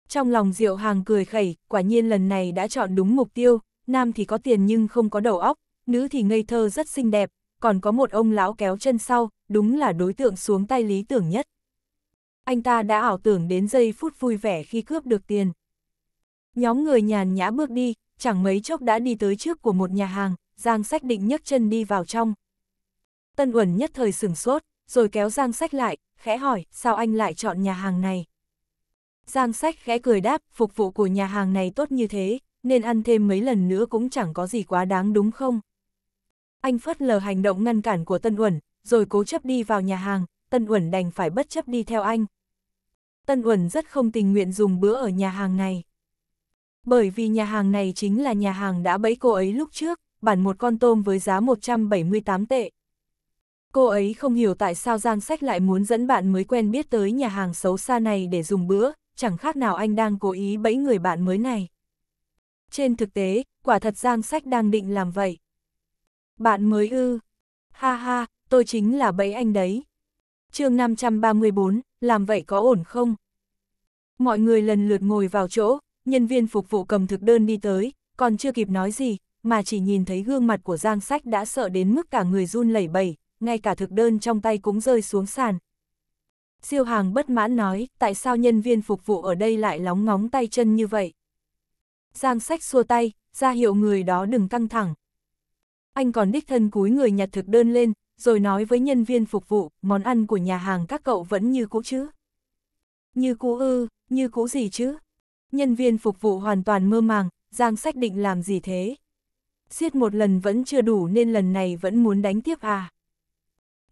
Trong lòng Diệu Hàng cười khẩy, quả nhiên lần này đã chọn đúng mục tiêu, nam thì có tiền nhưng không có đầu óc, nữ thì ngây thơ rất xinh đẹp, còn có một ông lão kéo chân sau, đúng là đối tượng xuống tay lý tưởng nhất. Anh ta đã ảo tưởng đến giây phút vui vẻ khi cướp được tiền. Nhóm người nhàn nhã bước đi, chẳng mấy chốc đã đi tới trước của một nhà hàng, Giang Sách định nhấc chân đi vào trong. Tân Uẩn nhất thời sửng sốt, rồi kéo Giang Sách lại, khẽ hỏi, sao anh lại chọn nhà hàng này? Giang sách khẽ cười đáp, phục vụ của nhà hàng này tốt như thế, nên ăn thêm mấy lần nữa cũng chẳng có gì quá đáng đúng không? Anh phớt lờ hành động ngăn cản của Tân Uẩn, rồi cố chấp đi vào nhà hàng, Tân Uẩn đành phải bất chấp đi theo anh. Tân Uẩn rất không tình nguyện dùng bữa ở nhà hàng này. Bởi vì nhà hàng này chính là nhà hàng đã bẫy cô ấy lúc trước, bản một con tôm với giá 178 tệ. Cô ấy không hiểu tại sao Giang Sách lại muốn dẫn bạn mới quen biết tới nhà hàng xấu xa này để dùng bữa, chẳng khác nào anh đang cố ý bẫy người bạn mới này. Trên thực tế, quả thật Giang Sách đang định làm vậy. Bạn mới ư. Ha ha, tôi chính là bẫy anh đấy. chương 534, làm vậy có ổn không? Mọi người lần lượt ngồi vào chỗ, nhân viên phục vụ cầm thực đơn đi tới, còn chưa kịp nói gì, mà chỉ nhìn thấy gương mặt của Giang Sách đã sợ đến mức cả người run lẩy bẩy, ngay cả thực đơn trong tay cũng rơi xuống sàn, Siêu hàng bất mãn nói, tại sao nhân viên phục vụ ở đây lại lóng ngóng tay chân như vậy? Giang sách xua tay, ra hiệu người đó đừng căng thẳng. Anh còn đích thân cúi người nhặt thực đơn lên, rồi nói với nhân viên phục vụ, món ăn của nhà hàng các cậu vẫn như cũ chứ? Như cũ ư, như cũ gì chứ? Nhân viên phục vụ hoàn toàn mơ màng, Giang sách định làm gì thế? Xiết một lần vẫn chưa đủ nên lần này vẫn muốn đánh tiếp à?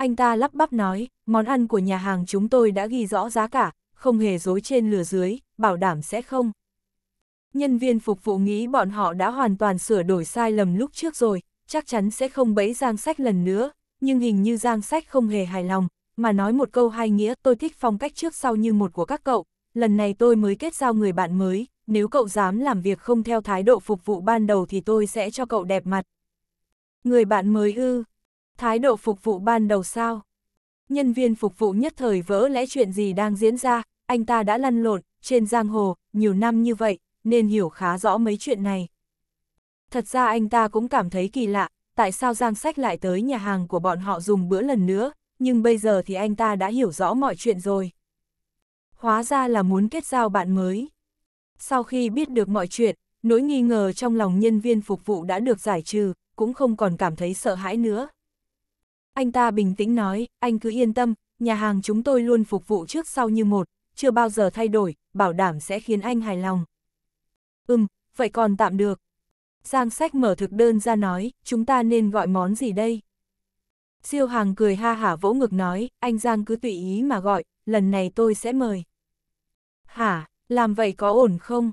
Anh ta lắp bắp nói, món ăn của nhà hàng chúng tôi đã ghi rõ giá cả, không hề dối trên lừa dưới, bảo đảm sẽ không. Nhân viên phục vụ nghĩ bọn họ đã hoàn toàn sửa đổi sai lầm lúc trước rồi, chắc chắn sẽ không bẫy Giang Sách lần nữa, nhưng hình như Giang Sách không hề hài lòng, mà nói một câu hai nghĩa tôi thích phong cách trước sau như một của các cậu, lần này tôi mới kết giao người bạn mới, nếu cậu dám làm việc không theo thái độ phục vụ ban đầu thì tôi sẽ cho cậu đẹp mặt. Người bạn mới ư, Thái độ phục vụ ban đầu sao? Nhân viên phục vụ nhất thời vỡ lẽ chuyện gì đang diễn ra, anh ta đã lăn lộn, trên giang hồ, nhiều năm như vậy, nên hiểu khá rõ mấy chuyện này. Thật ra anh ta cũng cảm thấy kỳ lạ, tại sao Giang Sách lại tới nhà hàng của bọn họ dùng bữa lần nữa, nhưng bây giờ thì anh ta đã hiểu rõ mọi chuyện rồi. Hóa ra là muốn kết giao bạn mới. Sau khi biết được mọi chuyện, nỗi nghi ngờ trong lòng nhân viên phục vụ đã được giải trừ, cũng không còn cảm thấy sợ hãi nữa. Anh ta bình tĩnh nói, anh cứ yên tâm, nhà hàng chúng tôi luôn phục vụ trước sau như một, chưa bao giờ thay đổi, bảo đảm sẽ khiến anh hài lòng. Ừm, vậy còn tạm được. Giang sách mở thực đơn ra nói, chúng ta nên gọi món gì đây? Siêu hàng cười ha hả vỗ ngực nói, anh Giang cứ tùy ý mà gọi, lần này tôi sẽ mời. Hả, làm vậy có ổn không?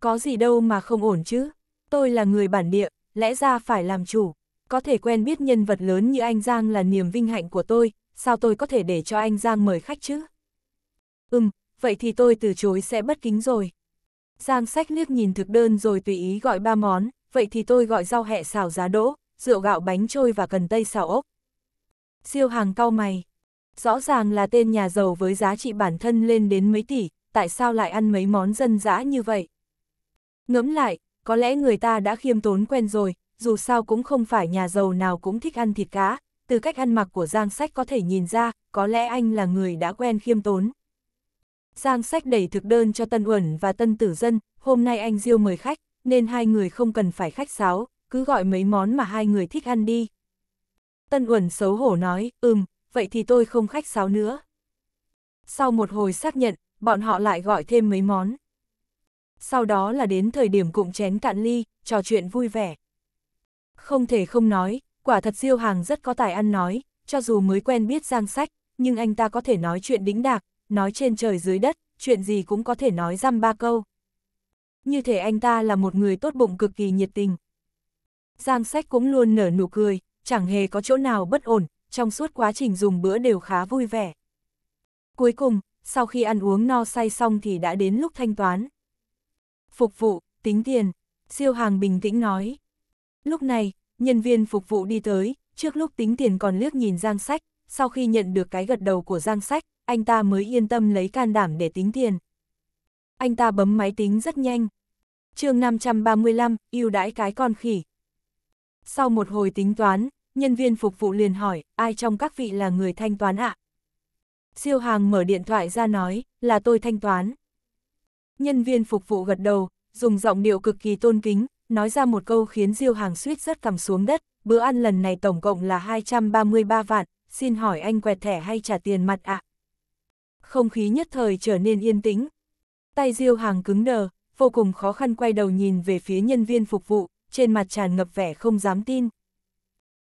Có gì đâu mà không ổn chứ? Tôi là người bản địa, lẽ ra phải làm chủ có thể quen biết nhân vật lớn như anh Giang là niềm vinh hạnh của tôi, sao tôi có thể để cho anh Giang mời khách chứ? Ừm, vậy thì tôi từ chối sẽ bất kính rồi. Giang sách liếc nhìn thực đơn rồi tùy ý gọi ba món, vậy thì tôi gọi rau hẹ xào giá đỗ, rượu gạo bánh trôi và cần tây xào ốc. Siêu hàng cau mày. Rõ ràng là tên nhà giàu với giá trị bản thân lên đến mấy tỷ, tại sao lại ăn mấy món dân dã như vậy? Ngẫm lại, có lẽ người ta đã khiêm tốn quen rồi, dù sao cũng không phải nhà giàu nào cũng thích ăn thịt cá, từ cách ăn mặc của Giang Sách có thể nhìn ra, có lẽ anh là người đã quen khiêm tốn. Giang Sách đẩy thực đơn cho Tân Uẩn và Tân Tử Dân, hôm nay anh Diêu mời khách, nên hai người không cần phải khách sáo, cứ gọi mấy món mà hai người thích ăn đi. Tân Uẩn xấu hổ nói, ừm, vậy thì tôi không khách sáo nữa. Sau một hồi xác nhận, bọn họ lại gọi thêm mấy món. Sau đó là đến thời điểm cụm chén cạn ly, trò chuyện vui vẻ. Không thể không nói, quả thật Diêu Hàng rất có tài ăn nói, cho dù mới quen biết Giang Sách, nhưng anh ta có thể nói chuyện đĩnh đạc, nói trên trời dưới đất, chuyện gì cũng có thể nói răm ba câu. Như thể anh ta là một người tốt bụng cực kỳ nhiệt tình. Giang Sách cũng luôn nở nụ cười, chẳng hề có chỗ nào bất ổn, trong suốt quá trình dùng bữa đều khá vui vẻ. Cuối cùng, sau khi ăn uống no say xong thì đã đến lúc thanh toán. Phục vụ, tính tiền, siêu hàng bình tĩnh nói. Lúc này, nhân viên phục vụ đi tới, trước lúc tính tiền còn liếc nhìn Giang Sách, sau khi nhận được cái gật đầu của Giang Sách, anh ta mới yên tâm lấy can đảm để tính tiền. Anh ta bấm máy tính rất nhanh. chương 535, yêu đãi cái con khỉ. Sau một hồi tính toán, nhân viên phục vụ liền hỏi, ai trong các vị là người thanh toán ạ? Siêu hàng mở điện thoại ra nói, là tôi thanh toán. Nhân viên phục vụ gật đầu, dùng giọng điệu cực kỳ tôn kính, nói ra một câu khiến Diêu Hàng suýt rất cầm xuống đất, bữa ăn lần này tổng cộng là 233 vạn, xin hỏi anh quẹt thẻ hay trả tiền mặt ạ? Không khí nhất thời trở nên yên tĩnh. Tay Diêu Hàng cứng đờ, vô cùng khó khăn quay đầu nhìn về phía nhân viên phục vụ, trên mặt tràn ngập vẻ không dám tin.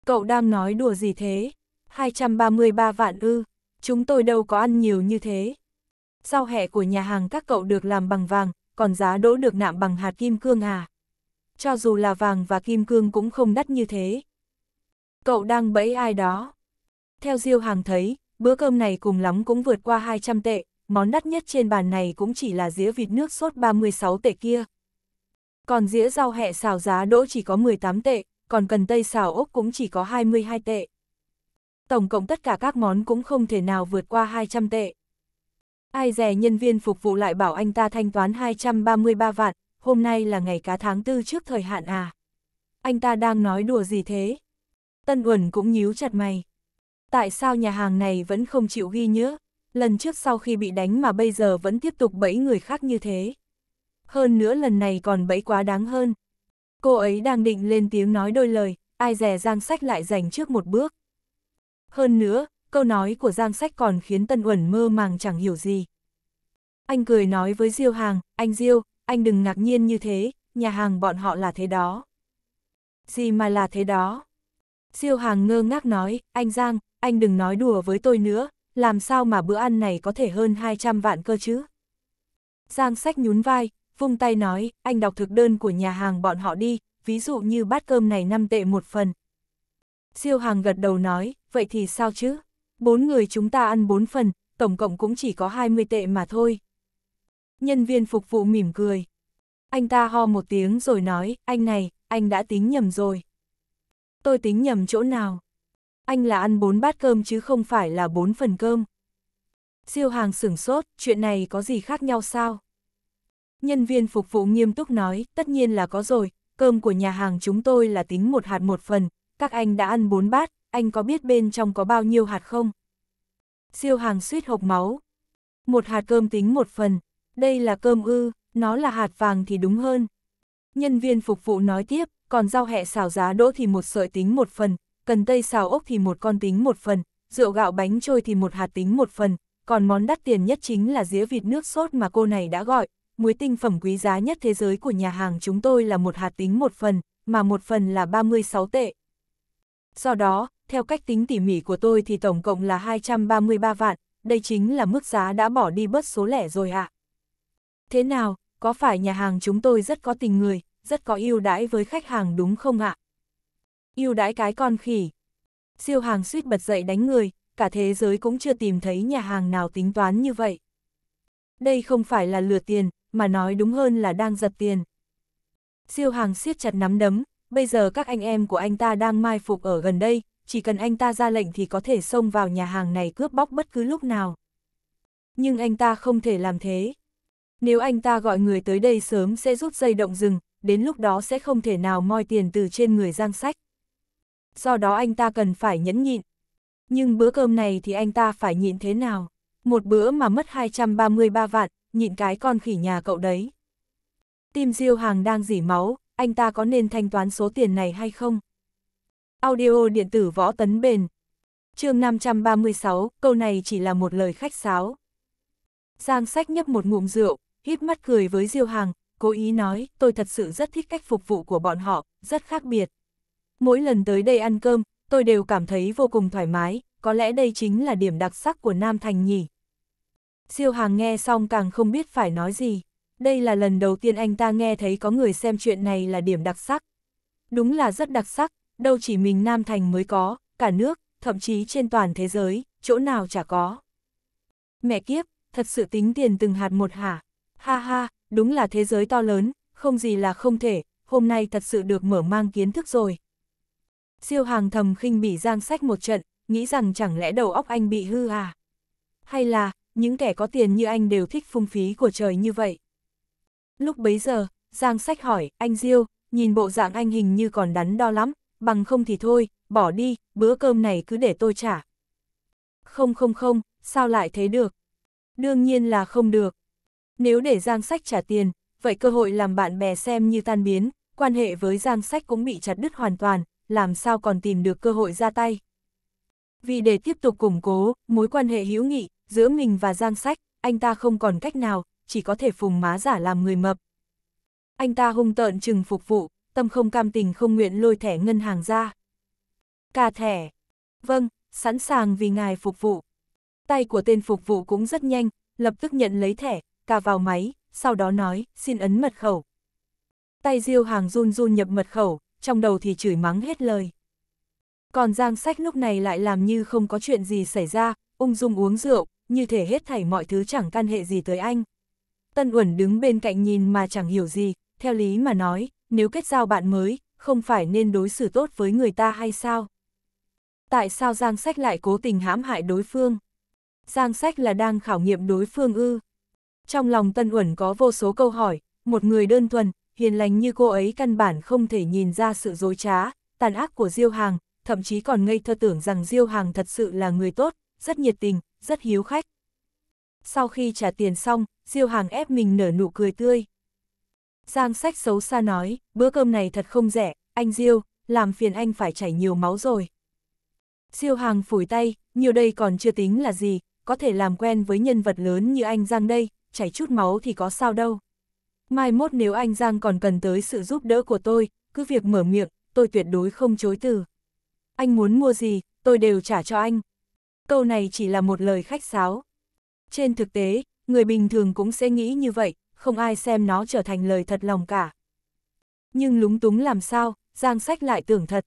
Cậu đang nói đùa gì thế? 233 vạn ư, chúng tôi đâu có ăn nhiều như thế. sao hẹ của nhà hàng các cậu được làm bằng vàng, còn giá đỗ được nạm bằng hạt kim cương à? cho dù là vàng và kim cương cũng không đắt như thế. Cậu đang bẫy ai đó. Theo Diêu Hàng thấy, bữa cơm này cùng lắm cũng vượt qua 200 tệ, món đắt nhất trên bàn này cũng chỉ là dĩa vịt nước sốt 36 tệ kia. Còn dĩa rau hẹ xào giá đỗ chỉ có 18 tệ, còn cần tây xào ốc cũng chỉ có 22 tệ. Tổng cộng tất cả các món cũng không thể nào vượt qua 200 tệ. Ai dè nhân viên phục vụ lại bảo anh ta thanh toán 233 vạn, hôm nay là ngày cá tháng tư trước thời hạn à? Anh ta đang nói đùa gì thế? Tân Uẩn cũng nhíu chặt mày. Tại sao nhà hàng này vẫn không chịu ghi nhớ? Lần trước sau khi bị đánh mà bây giờ vẫn tiếp tục bẫy người khác như thế. Hơn nữa lần này còn bẫy quá đáng hơn. Cô ấy đang định lên tiếng nói đôi lời, ai dè Giang Sách lại giành trước một bước. Hơn nữa, câu nói của Giang Sách còn khiến Tân Uẩn mơ màng chẳng hiểu gì. Anh cười nói với Diêu Hàng, anh Diêu, anh đừng ngạc nhiên như thế, nhà hàng bọn họ là thế đó. Gì mà là thế đó? Siêu hàng ngơ ngác nói, anh Giang, anh đừng nói đùa với tôi nữa, làm sao mà bữa ăn này có thể hơn 200 vạn cơ chứ? Giang sách nhún vai, vung tay nói, anh đọc thực đơn của nhà hàng bọn họ đi, ví dụ như bát cơm này 5 tệ một phần. Siêu hàng gật đầu nói, vậy thì sao chứ? Bốn người chúng ta ăn bốn phần, tổng cộng cũng chỉ có 20 tệ mà thôi. Nhân viên phục vụ mỉm cười. Anh ta ho một tiếng rồi nói, anh này, anh đã tính nhầm rồi. Tôi tính nhầm chỗ nào? Anh là ăn bốn bát cơm chứ không phải là bốn phần cơm. Siêu hàng sửng sốt, chuyện này có gì khác nhau sao? Nhân viên phục vụ nghiêm túc nói, tất nhiên là có rồi, cơm của nhà hàng chúng tôi là tính một hạt một phần, các anh đã ăn bốn bát, anh có biết bên trong có bao nhiêu hạt không? Siêu hàng suýt hộc máu. Một hạt cơm tính một phần, đây là cơm ư, nó là hạt vàng thì đúng hơn. Nhân viên phục vụ nói tiếp, còn rau hẹ xào giá đỗ thì một sợi tính một phần, cần tây xào ốc thì một con tính một phần, rượu gạo bánh trôi thì một hạt tính một phần, còn món đắt tiền nhất chính là dĩa vịt nước sốt mà cô này đã gọi, muối tinh phẩm quý giá nhất thế giới của nhà hàng chúng tôi là một hạt tính một phần, mà một phần là 36 tệ. Do đó, theo cách tính tỉ mỉ của tôi thì tổng cộng là 233 vạn, đây chính là mức giá đã bỏ đi bớt số lẻ rồi ạ. À. Thế nào, có phải nhà hàng chúng tôi rất có tình người, rất có yêu đãi với khách hàng đúng không ạ? yêu đãi cái con khỉ. Siêu hàng suýt bật dậy đánh người, cả thế giới cũng chưa tìm thấy nhà hàng nào tính toán như vậy. Đây không phải là lừa tiền, mà nói đúng hơn là đang giật tiền. Siêu hàng siết chặt nắm đấm, bây giờ các anh em của anh ta đang mai phục ở gần đây, chỉ cần anh ta ra lệnh thì có thể xông vào nhà hàng này cướp bóc bất cứ lúc nào. Nhưng anh ta không thể làm thế, nếu anh ta gọi người tới đây sớm sẽ rút dây động rừng, đến lúc đó sẽ không thể nào moi tiền từ trên người giang sách. Do đó anh ta cần phải nhẫn nhịn. Nhưng bữa cơm này thì anh ta phải nhịn thế nào? Một bữa mà mất 233 vạn, nhịn cái con khỉ nhà cậu đấy. Tim Diêu Hàng đang dỉ máu, anh ta có nên thanh toán số tiền này hay không? Audio điện tử võ tấn bền. chương 536, câu này chỉ là một lời khách sáo. Giang sách nhấp một ngụm rượu, híp mắt cười với Diêu Hằng, cố ý nói, tôi thật sự rất thích cách phục vụ của bọn họ, rất khác biệt. Mỗi lần tới đây ăn cơm, tôi đều cảm thấy vô cùng thoải mái, có lẽ đây chính là điểm đặc sắc của Nam Thành nhỉ. Diêu Hằng nghe xong càng không biết phải nói gì. Đây là lần đầu tiên anh ta nghe thấy có người xem chuyện này là điểm đặc sắc. Đúng là rất đặc sắc, đâu chỉ mình Nam Thành mới có, cả nước, thậm chí trên toàn thế giới, chỗ nào chả có. Mẹ kiếp, thật sự tính tiền từng hạt một hả? Ha ha, đúng là thế giới to lớn, không gì là không thể, hôm nay thật sự được mở mang kiến thức rồi. Siêu hàng thầm khinh bỉ giang sách một trận, nghĩ rằng chẳng lẽ đầu óc anh bị hư à? Hay là, những kẻ có tiền như anh đều thích phung phí của trời như vậy? Lúc bấy giờ, giang sách hỏi, anh Diêu, nhìn bộ dạng anh hình như còn đắn đo lắm, bằng không thì thôi, bỏ đi, bữa cơm này cứ để tôi trả. Không không không, sao lại thế được? Đương nhiên là không được, nếu để Giang Sách trả tiền, vậy cơ hội làm bạn bè xem như tan biến, quan hệ với Giang Sách cũng bị chặt đứt hoàn toàn, làm sao còn tìm được cơ hội ra tay. Vì để tiếp tục củng cố mối quan hệ hữu nghị giữa mình và Giang Sách, anh ta không còn cách nào, chỉ có thể phùng má giả làm người mập. Anh ta hung tợn chừng phục vụ, tâm không cam tình không nguyện lôi thẻ ngân hàng ra. Cà thẻ. Vâng, sẵn sàng vì ngài phục vụ. Tay của tên phục vụ cũng rất nhanh, lập tức nhận lấy thẻ, cà vào máy, sau đó nói, xin ấn mật khẩu. Tay Diêu Hàng run run nhập mật khẩu, trong đầu thì chửi mắng hết lời. Còn Giang Sách lúc này lại làm như không có chuyện gì xảy ra, ung dung uống rượu, như thể hết thảy mọi thứ chẳng can hệ gì tới anh. Tân Uẩn đứng bên cạnh nhìn mà chẳng hiểu gì, theo lý mà nói, nếu kết giao bạn mới, không phải nên đối xử tốt với người ta hay sao? Tại sao Giang Sách lại cố tình hãm hại đối phương? Giang Sách là đang khảo nghiệm đối phương ư? Trong lòng Tân Uẩn có vô số câu hỏi, một người đơn thuần, hiền lành như cô ấy căn bản không thể nhìn ra sự dối trá, tàn ác của Diêu Hàng, thậm chí còn ngây thơ tưởng rằng Diêu Hàng thật sự là người tốt, rất nhiệt tình, rất hiếu khách. Sau khi trả tiền xong, Diêu Hàng ép mình nở nụ cười tươi. Giang sách xấu xa nói, bữa cơm này thật không rẻ, anh Diêu, làm phiền anh phải chảy nhiều máu rồi. Diêu Hàng phủi tay, nhiều đây còn chưa tính là gì, có thể làm quen với nhân vật lớn như anh Giang đây, chảy chút máu thì có sao đâu. Mai mốt nếu anh Giang còn cần tới sự giúp đỡ của tôi, cứ việc mở miệng, tôi tuyệt đối không chối từ. Anh muốn mua gì, tôi đều trả cho anh. Câu này chỉ là một lời khách sáo. Trên thực tế, người bình thường cũng sẽ nghĩ như vậy, không ai xem nó trở thành lời thật lòng cả. Nhưng lúng túng làm sao, Giang Sách lại tưởng thật.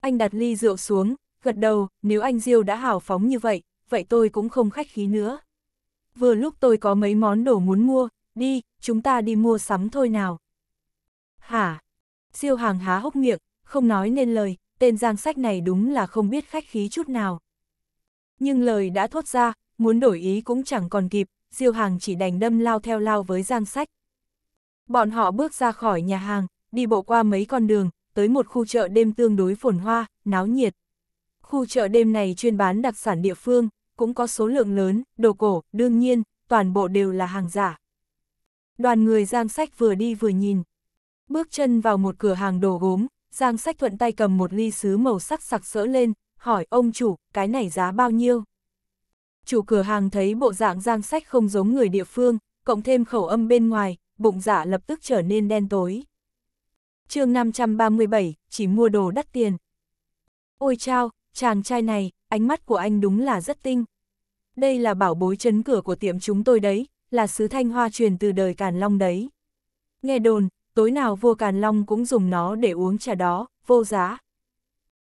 Anh đặt ly rượu xuống, gật đầu, nếu anh Diêu đã hào phóng như vậy, vậy tôi cũng không khách khí nữa vừa lúc tôi có mấy món đồ muốn mua, đi, chúng ta đi mua sắm thôi nào. Hả? Siêu hàng há hốc miệng, không nói nên lời, tên giang sách này đúng là không biết khách khí chút nào. Nhưng lời đã thốt ra, muốn đổi ý cũng chẳng còn kịp, Siêu Hàng chỉ đành đâm lao theo lao với Giang Sách. Bọn họ bước ra khỏi nhà hàng, đi bộ qua mấy con đường, tới một khu chợ đêm tương đối phồn hoa, náo nhiệt. Khu chợ đêm này chuyên bán đặc sản địa phương cũng có số lượng lớn, đồ cổ, đương nhiên, toàn bộ đều là hàng giả. Đoàn người Giang Sách vừa đi vừa nhìn. Bước chân vào một cửa hàng đồ gốm, Giang Sách thuận tay cầm một ly sứ màu sắc sặc sỡ lên, hỏi ông chủ, cái này giá bao nhiêu? Chủ cửa hàng thấy bộ dạng Giang Sách không giống người địa phương, cộng thêm khẩu âm bên ngoài, bụng giả dạ lập tức trở nên đen tối. chương 537, chỉ mua đồ đắt tiền. Ôi chao, chàng trai này, ánh mắt của anh đúng là rất tinh. Đây là bảo bối chấn cửa của tiệm chúng tôi đấy, là sứ thanh hoa truyền từ đời Càn Long đấy. Nghe đồn, tối nào vua Càn Long cũng dùng nó để uống trà đó, vô giá.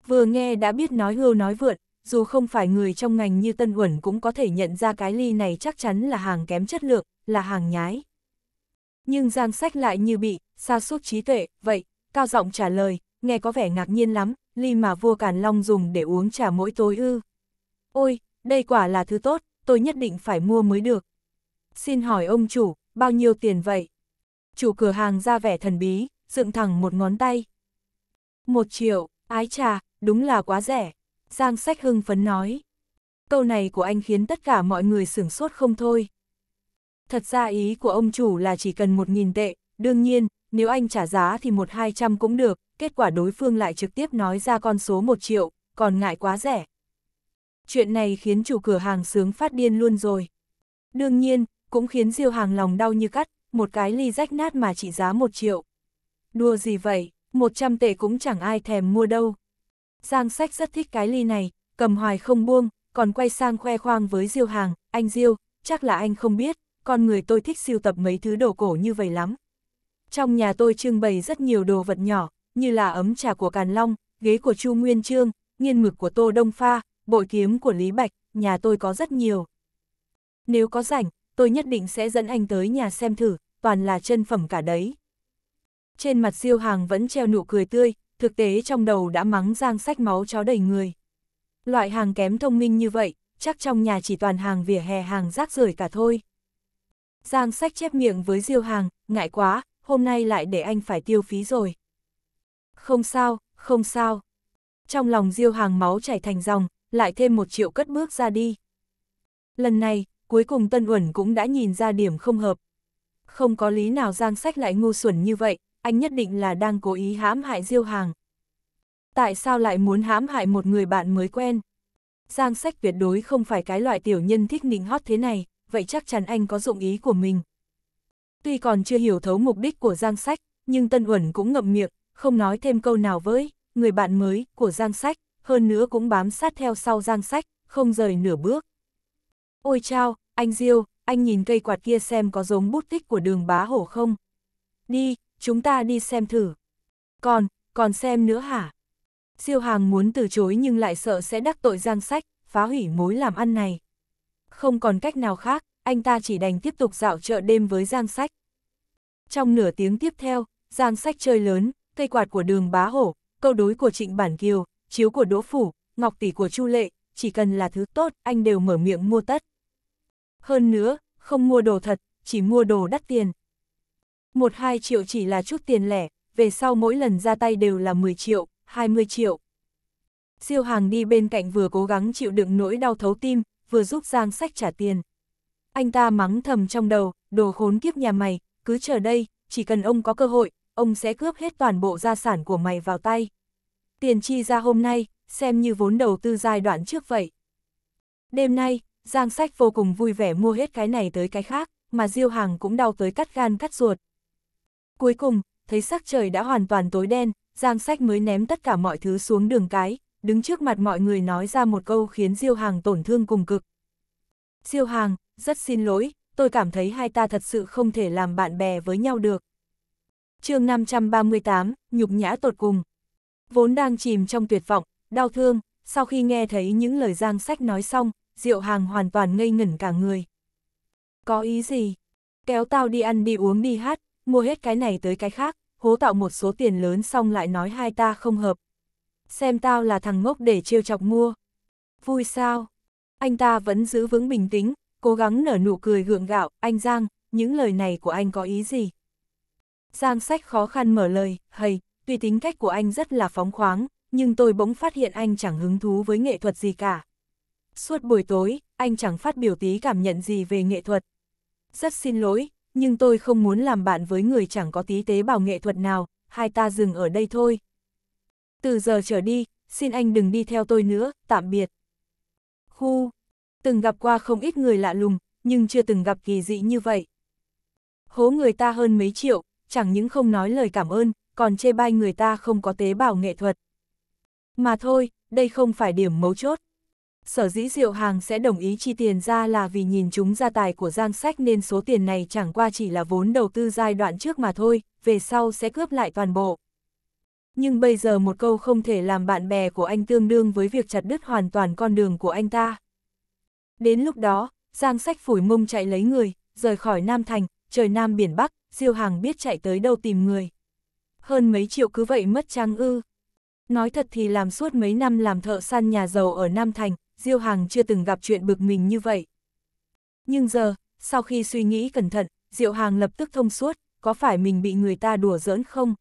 Vừa nghe đã biết nói hưu nói vượn, dù không phải người trong ngành như Tân Uẩn cũng có thể nhận ra cái ly này chắc chắn là hàng kém chất lượng, là hàng nhái. Nhưng Giang Sách lại như bị, xa suốt trí tuệ, vậy, cao giọng trả lời, nghe có vẻ ngạc nhiên lắm, ly mà vua Càn Long dùng để uống trà mỗi tối ư. Ôi, đây quả là thứ tốt, tôi nhất định phải mua mới được. Xin hỏi ông chủ, bao nhiêu tiền vậy? Chủ cửa hàng ra vẻ thần bí, dựng thẳng một ngón tay. Một triệu, ái trà, đúng là quá rẻ. Giang sách hưng phấn nói. Câu này của anh khiến tất cả mọi người sửng sốt không thôi. Thật ra ý của ông chủ là chỉ cần một nghìn tệ, đương nhiên, nếu anh trả giá thì một hai trăm cũng được, kết quả đối phương lại trực tiếp nói ra con số 1 triệu, còn ngại quá rẻ. Chuyện này khiến chủ cửa hàng sướng phát điên luôn rồi. Đương nhiên, cũng khiến Diêu Hàng lòng đau như cắt, một cái ly rách nát mà chỉ giá 1 triệu. Đùa gì vậy, 100 tệ cũng chẳng ai thèm mua đâu. Giang sách rất thích cái ly này, cầm hoài không buông, còn quay sang khoe khoang với Diêu Hàng, anh Diêu, chắc là anh không biết, con người tôi thích siêu tập mấy thứ đồ cổ như vậy lắm. Trong nhà tôi trưng bày rất nhiều đồ vật nhỏ, như là ấm trà của Càn Long, ghế của Chu Nguyên Trương, nghiên mực của Tô Đông Pha, bội kiếm của Lý Bạch, nhà tôi có rất nhiều. Nếu có rảnh, tôi nhất định sẽ dẫn anh tới nhà xem thử, toàn là chân phẩm cả đấy. Trên mặt siêu hàng vẫn treo nụ cười tươi, thực tế trong đầu đã mắng giang sách máu chó đầy người. Loại hàng kém thông minh như vậy, chắc trong nhà chỉ toàn hàng vỉa hè hàng rác rưởi cả thôi. Giang sách chép miệng với diêu hàng, ngại quá, hôm nay lại để anh phải tiêu phí rồi không sao, không sao. Trong lòng Diêu Hàng máu chảy thành dòng, lại thêm một triệu cất bước ra đi. Lần này, cuối cùng Tân Uẩn cũng đã nhìn ra điểm không hợp. Không có lý nào Giang Sách lại ngu xuẩn như vậy, anh nhất định là đang cố ý hãm hại Diêu Hàng. Tại sao lại muốn hãm hại một người bạn mới quen? Giang Sách tuyệt đối không phải cái loại tiểu nhân thích nịnh hót thế này, vậy chắc chắn anh có dụng ý của mình. Tuy còn chưa hiểu thấu mục đích của Giang Sách, nhưng Tân Uẩn cũng ngậm miệng, không nói thêm câu nào với, người bạn mới của Giang Sách, hơn nữa cũng bám sát theo sau Giang Sách, không rời nửa bước. Ôi chao, anh Diêu, anh nhìn cây quạt kia xem có giống bút tích của đường bá hổ không? Đi, chúng ta đi xem thử. Còn, còn xem nữa hả? Diêu hàng muốn từ chối nhưng lại sợ sẽ đắc tội Giang Sách, phá hủy mối làm ăn này. Không còn cách nào khác, anh ta chỉ đành tiếp tục dạo chợ đêm với Giang Sách. Trong nửa tiếng tiếp theo, Giang Sách chơi lớn, cây quạt của đường bá hổ, câu đối của trịnh bản kiều, chiếu của đỗ phủ, ngọc tỷ của chu lệ, chỉ cần là thứ tốt, anh đều mở miệng mua tất. Hơn nữa, không mua đồ thật, chỉ mua đồ đắt tiền. Một hai triệu chỉ là chút tiền lẻ, về sau mỗi lần ra tay đều là 10 triệu, 20 triệu. Siêu hàng đi bên cạnh vừa cố gắng chịu đựng nỗi đau thấu tim, vừa giúp Giang sách trả tiền. Anh ta mắng thầm trong đầu, đồ khốn kiếp nhà mày, cứ chờ đây, chỉ cần ông có cơ hội, ông sẽ cướp hết toàn bộ gia sản của mày vào tay. Tiền chi ra hôm nay, xem như vốn đầu tư giai đoạn trước vậy. Đêm nay, Giang Sách vô cùng vui vẻ mua hết cái này tới cái khác, mà Diêu Hằng cũng đau tới cắt gan cắt ruột. Cuối cùng, thấy sắc trời đã hoàn toàn tối đen, Giang Sách mới ném tất cả mọi thứ xuống đường cái, đứng trước mặt mọi người nói ra một câu khiến Diêu Hằng tổn thương cùng cực. Diêu Hằng rất xin lỗi, tôi cảm thấy hai ta thật sự không thể làm bạn bè với nhau được chương 538, nhục nhã tột cùng. Vốn đang chìm trong tuyệt vọng, đau thương, sau khi nghe thấy những lời giang sách nói xong, Diệu Hàng hoàn toàn ngây ngẩn cả người. Có ý gì? Kéo tao đi ăn đi uống đi hát, mua hết cái này tới cái khác, hố tạo một số tiền lớn xong lại nói hai ta không hợp. Xem tao là thằng ngốc để trêu chọc mua. Vui sao? Anh ta vẫn giữ vững bình tĩnh, cố gắng nở nụ cười gượng gạo, anh Giang, những lời này của anh có ý gì? Giang sách khó khăn mở lời, hay, tuy tính cách của anh rất là phóng khoáng, nhưng tôi bỗng phát hiện anh chẳng hứng thú với nghệ thuật gì cả. Suốt buổi tối, anh chẳng phát biểu tí cảm nhận gì về nghệ thuật. Rất xin lỗi, nhưng tôi không muốn làm bạn với người chẳng có tí tế bào nghệ thuật nào, hai ta dừng ở đây thôi. Từ giờ trở đi, xin anh đừng đi theo tôi nữa, tạm biệt. Khu, từng gặp qua không ít người lạ lùng, nhưng chưa từng gặp kỳ dị như vậy. Hố người ta hơn mấy triệu, chẳng những không nói lời cảm ơn, còn chê bai người ta không có tế bào nghệ thuật. Mà thôi, đây không phải điểm mấu chốt. Sở dĩ Diệu Hàng sẽ đồng ý chi tiền ra là vì nhìn chúng gia tài của Giang Sách nên số tiền này chẳng qua chỉ là vốn đầu tư giai đoạn trước mà thôi, về sau sẽ cướp lại toàn bộ. Nhưng bây giờ một câu không thể làm bạn bè của anh tương đương với việc chặt đứt hoàn toàn con đường của anh ta. Đến lúc đó, Giang Sách phủi mông chạy lấy người, rời khỏi Nam Thành, trời Nam biển Bắc, Diêu Hàng biết chạy tới đâu tìm người. Hơn mấy triệu cứ vậy mất trang ư. Nói thật thì làm suốt mấy năm làm thợ săn nhà giàu ở Nam Thành, Diêu Hàng chưa từng gặp chuyện bực mình như vậy. Nhưng giờ, sau khi suy nghĩ cẩn thận, Diệu Hàng lập tức thông suốt, có phải mình bị người ta đùa giỡn không?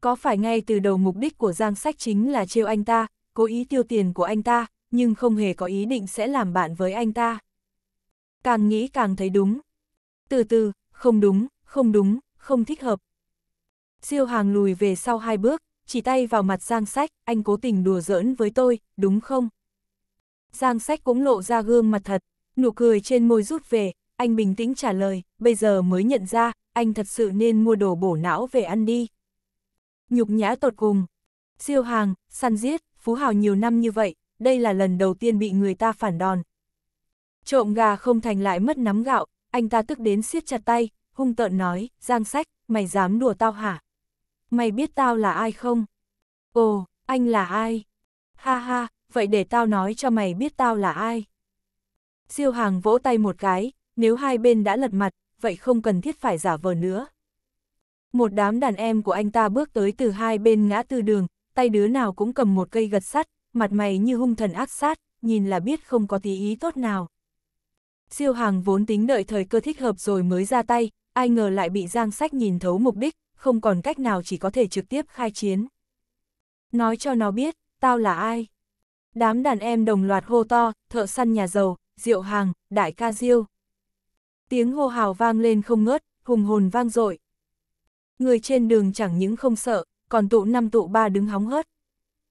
Có phải ngay từ đầu mục đích của Giang Sách chính là trêu anh ta, cố ý tiêu tiền của anh ta, nhưng không hề có ý định sẽ làm bạn với anh ta? Càng nghĩ càng thấy đúng. Từ từ, không đúng, không đúng, không thích hợp. Siêu hàng lùi về sau hai bước, chỉ tay vào mặt Giang Sách, anh cố tình đùa giỡn với tôi, đúng không? Giang Sách cũng lộ ra gương mặt thật, nụ cười trên môi rút về, anh bình tĩnh trả lời, bây giờ mới nhận ra, anh thật sự nên mua đồ bổ não về ăn đi. Nhục nhã tột cùng. Siêu hàng, săn giết, phú hào nhiều năm như vậy, đây là lần đầu tiên bị người ta phản đòn. Trộm gà không thành lại mất nắm gạo, anh ta tức đến siết chặt tay, hung tợn nói, Giang Sách, mày dám đùa tao hả? Mày biết tao là ai không? Ồ, anh là ai? Ha ha, vậy để tao nói cho mày biết tao là ai. Siêu hàng vỗ tay một cái, nếu hai bên đã lật mặt, vậy không cần thiết phải giả vờ nữa. Một đám đàn em của anh ta bước tới từ hai bên ngã tư đường, tay đứa nào cũng cầm một cây gật sắt, mặt mày như hung thần ác sát, nhìn là biết không có tí ý tốt nào. Siêu hàng vốn tính đợi thời cơ thích hợp rồi mới ra tay, ai ngờ lại bị Giang Sách nhìn thấu mục đích, không còn cách nào chỉ có thể trực tiếp khai chiến. Nói cho nó biết, tao là ai? Đám đàn em đồng loạt hô to, thợ săn nhà giàu, rượu hàng, đại ca diêu. Tiếng hô hào vang lên không ngớt, hùng hồn vang dội. Người trên đường chẳng những không sợ, còn tụ năm tụ ba đứng hóng hớt.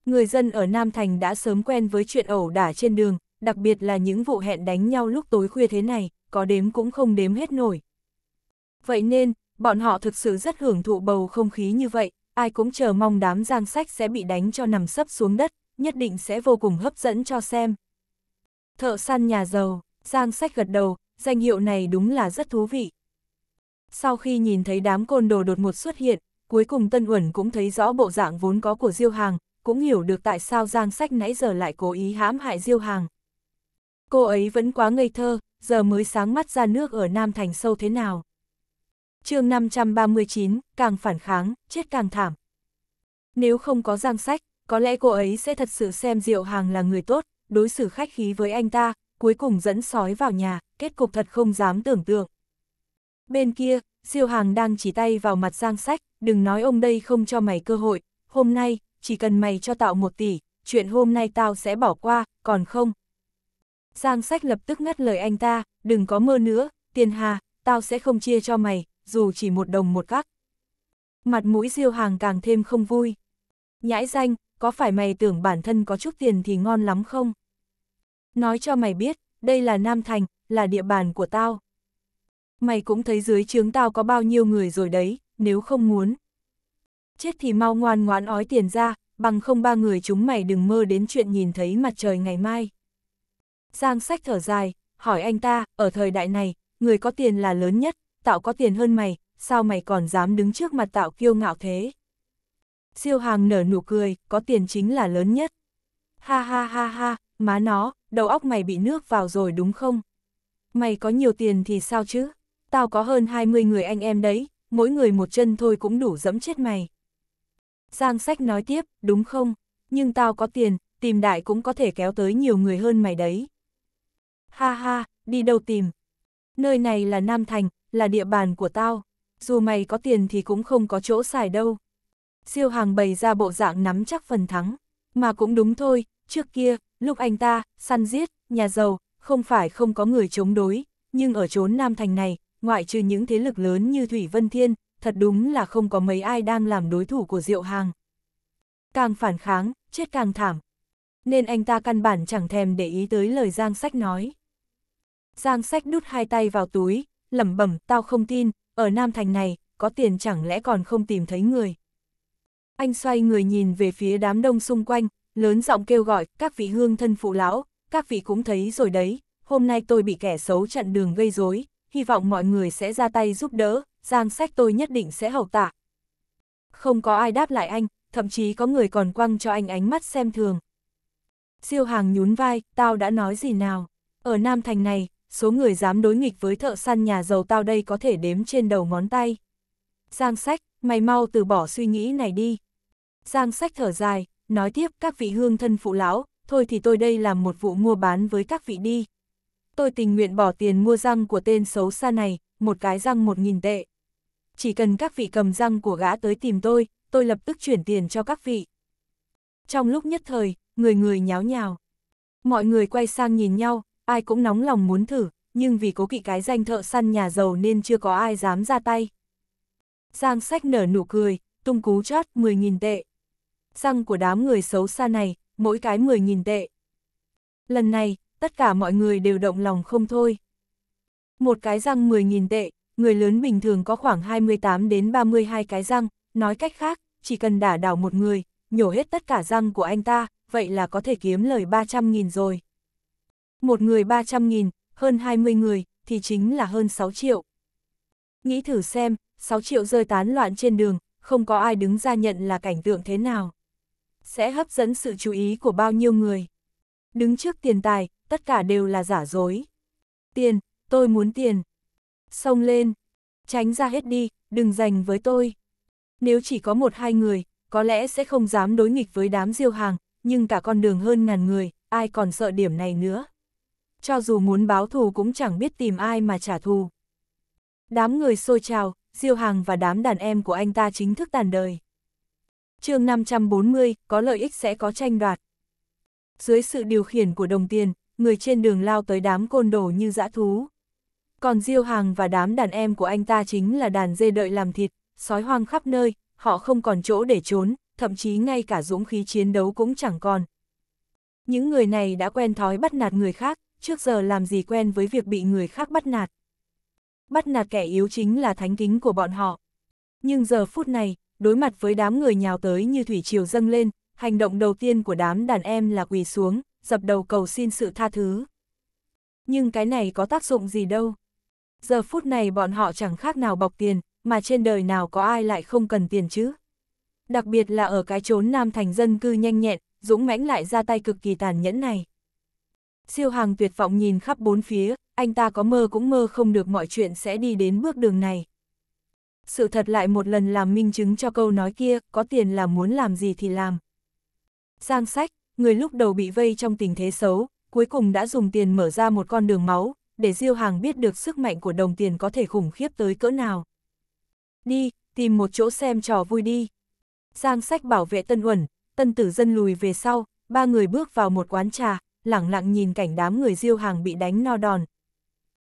Người dân ở Nam Thành đã sớm quen với chuyện ẩu đả trên đường, đặc biệt là những vụ hẹn đánh nhau lúc tối khuya thế này, có đếm cũng không đếm hết nổi. Vậy nên, bọn họ thực sự rất hưởng thụ bầu không khí như vậy, ai cũng chờ mong đám giang sách sẽ bị đánh cho nằm sấp xuống đất, nhất định sẽ vô cùng hấp dẫn cho xem. Thợ săn nhà giàu, giang sách gật đầu, danh hiệu này đúng là rất thú vị. Sau khi nhìn thấy đám côn đồ đột ngột xuất hiện, cuối cùng Tân Uẩn cũng thấy rõ bộ dạng vốn có của Diêu Hàng, cũng hiểu được tại sao Giang Sách nãy giờ lại cố ý hãm hại Diêu Hàng. Cô ấy vẫn quá ngây thơ, giờ mới sáng mắt ra nước ở Nam Thành sâu thế nào chương 539, càng phản kháng, chết càng thảm. Nếu không có giang sách, có lẽ cô ấy sẽ thật sự xem Diệu Hàng là người tốt, đối xử khách khí với anh ta, cuối cùng dẫn sói vào nhà, kết cục thật không dám tưởng tượng. Bên kia, Diêu Hàng đang chỉ tay vào mặt Giang Sách, đừng nói ông đây không cho mày cơ hội, hôm nay, chỉ cần mày cho tạo một tỷ, chuyện hôm nay tao sẽ bỏ qua, còn không. Giang Sách lập tức ngắt lời anh ta, đừng có mơ nữa, tiền hà, tao sẽ không chia cho mày, dù chỉ một đồng một cắc. Mặt mũi Diêu Hàng càng thêm không vui. Nhãi danh, có phải mày tưởng bản thân có chút tiền thì ngon lắm không? Nói cho mày biết, đây là Nam Thành, là địa bàn của tao. Mày cũng thấy dưới trướng tao có bao nhiêu người rồi đấy, nếu không muốn. Chết thì mau ngoan ngoãn ói tiền ra, bằng không ba người chúng mày đừng mơ đến chuyện nhìn thấy mặt trời ngày mai. Giang sách thở dài, hỏi anh ta, ở thời đại này, người có tiền là lớn nhất, tạo có tiền hơn mày, sao mày còn dám đứng trước mặt tạo kiêu ngạo thế? Siêu hàng nở nụ cười, có tiền chính là lớn nhất. Ha ha ha ha, má nó, đầu óc mày bị nước vào rồi đúng không? Mày có nhiều tiền thì sao chứ? Tao có hơn 20 người anh em đấy, mỗi người một chân thôi cũng đủ dẫm chết mày. Giang sách nói tiếp, đúng không? Nhưng tao có tiền, tìm đại cũng có thể kéo tới nhiều người hơn mày đấy. Ha ha, đi đâu tìm? Nơi này là Nam Thành, là địa bàn của tao, dù mày có tiền thì cũng không có chỗ xài đâu. Siêu hàng bày ra bộ dạng nắm chắc phần thắng, mà cũng đúng thôi, trước kia, lúc anh ta, săn giết, nhà giàu, không phải không có người chống đối, nhưng ở chốn Nam Thành này, ngoại trừ những thế lực lớn như Thủy Vân Thiên, thật đúng là không có mấy ai đang làm đối thủ của Diệu Hàng. Càng phản kháng, chết càng thảm. Nên anh ta căn bản chẳng thèm để ý tới lời Giang Sách nói. Giang Sách đút hai tay vào túi, lẩm bẩm, tao không tin, ở Nam Thành này, có tiền chẳng lẽ còn không tìm thấy người. Anh xoay người nhìn về phía đám đông xung quanh, lớn giọng kêu gọi, các vị hương thân phụ lão, các vị cũng thấy rồi đấy, hôm nay tôi bị kẻ xấu chặn đường gây rối, hy vọng mọi người sẽ ra tay giúp đỡ, giang sách tôi nhất định sẽ hầu tạ. Không có ai đáp lại anh, thậm chí có người còn quăng cho anh ánh mắt xem thường. Siêu hàng nhún vai, tao đã nói gì nào, ở Nam Thành này, số người dám đối nghịch với thợ săn nhà giàu tao đây có thể đếm trên đầu ngón tay. Giang sách, mày mau từ bỏ suy nghĩ này đi. Giang sách thở dài, nói tiếp các vị hương thân phụ lão, thôi thì tôi đây làm một vụ mua bán với các vị đi. Tôi tình nguyện bỏ tiền mua răng của tên xấu xa này, một cái răng một nghìn tệ. Chỉ cần các vị cầm răng của gã tới tìm tôi, tôi lập tức chuyển tiền cho các vị. Trong lúc nhất thời, người người nháo nhào. Mọi người quay sang nhìn nhau, ai cũng nóng lòng muốn thử, nhưng vì cố kỵ cái danh thợ săn nhà giàu nên chưa có ai dám ra tay. Giang sách nở nụ cười, tung cú chót 10.000 tệ. Răng của đám người xấu xa này, mỗi cái 10.000 tệ. Lần này, tất cả mọi người đều động lòng không thôi. Một cái răng 10.000 tệ, người lớn bình thường có khoảng 28 đến 32 cái răng, nói cách khác, chỉ cần đả đảo một người, nhổ hết tất cả răng của anh ta, vậy là có thể kiếm lời 300.000 rồi. Một người 300.000, hơn 20 người, thì chính là hơn 6 triệu. Nghĩ thử xem, 6 triệu rơi tán loạn trên đường, không có ai đứng ra nhận là cảnh tượng thế nào. Sẽ hấp dẫn sự chú ý của bao nhiêu người. Đứng trước tiền tài, tất cả đều là giả dối. Tiền, tôi muốn tiền. Xông lên. Tránh ra hết đi, đừng giành với tôi. Nếu chỉ có một hai người, có lẽ sẽ không dám đối nghịch với đám diêu hàng, nhưng cả con đường hơn ngàn người, ai còn sợ điểm này nữa cho dù muốn báo thù cũng chẳng biết tìm ai mà trả thù. Đám người xôi trào, Diêu Hằng và đám đàn em của anh ta chính thức tàn đời. chương 540, có lợi ích sẽ có tranh đoạt. Dưới sự điều khiển của đồng tiền, người trên đường lao tới đám côn đồ như dã thú. Còn Diêu Hằng và đám đàn em của anh ta chính là đàn dê đợi làm thịt, sói hoang khắp nơi, họ không còn chỗ để trốn, thậm chí ngay cả dũng khí chiến đấu cũng chẳng còn. Những người này đã quen thói bắt nạt người khác, trước giờ làm gì quen với việc bị người khác bắt nạt. Bắt nạt kẻ yếu chính là thánh kính của bọn họ. Nhưng giờ phút này, đối mặt với đám người nhào tới như thủy triều dâng lên, hành động đầu tiên của đám đàn em là quỳ xuống, dập đầu cầu xin sự tha thứ. Nhưng cái này có tác dụng gì đâu. Giờ phút này bọn họ chẳng khác nào bọc tiền, mà trên đời nào có ai lại không cần tiền chứ. Đặc biệt là ở cái chốn nam thành dân cư nhanh nhẹn, dũng mãnh lại ra tay cực kỳ tàn nhẫn này. Siêu hàng tuyệt vọng nhìn khắp bốn phía, anh ta có mơ cũng mơ không được mọi chuyện sẽ đi đến bước đường này. Sự thật lại một lần làm minh chứng cho câu nói kia, có tiền là muốn làm gì thì làm. Giang sách, người lúc đầu bị vây trong tình thế xấu, cuối cùng đã dùng tiền mở ra một con đường máu, để Diêu Hàng biết được sức mạnh của đồng tiền có thể khủng khiếp tới cỡ nào. Đi, tìm một chỗ xem trò vui đi. Giang sách bảo vệ Tân Uẩn, Tân Tử Dân lùi về sau, ba người bước vào một quán trà, lẳng lặng nhìn cảnh đám người diêu hàng bị đánh no đòn.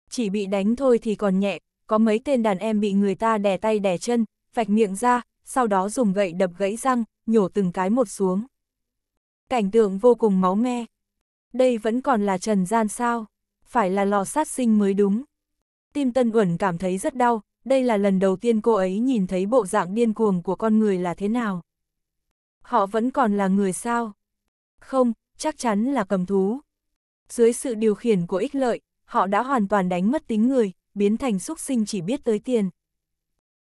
Chỉ bị đánh thôi thì còn nhẹ, có mấy tên đàn em bị người ta đè tay đè chân, vạch miệng ra, sau đó dùng gậy đập gãy răng, nhổ từng cái một xuống. Cảnh tượng vô cùng máu me. Đây vẫn còn là trần gian sao, phải là lò sát sinh mới đúng. Tim Tân Uẩn cảm thấy rất đau, đây là lần đầu tiên cô ấy nhìn thấy bộ dạng điên cuồng của con người là thế nào. Họ vẫn còn là người sao? Không, chắc chắn là cầm thú. Dưới sự điều khiển của ích lợi, họ đã hoàn toàn đánh mất tính người, biến thành súc sinh chỉ biết tới tiền.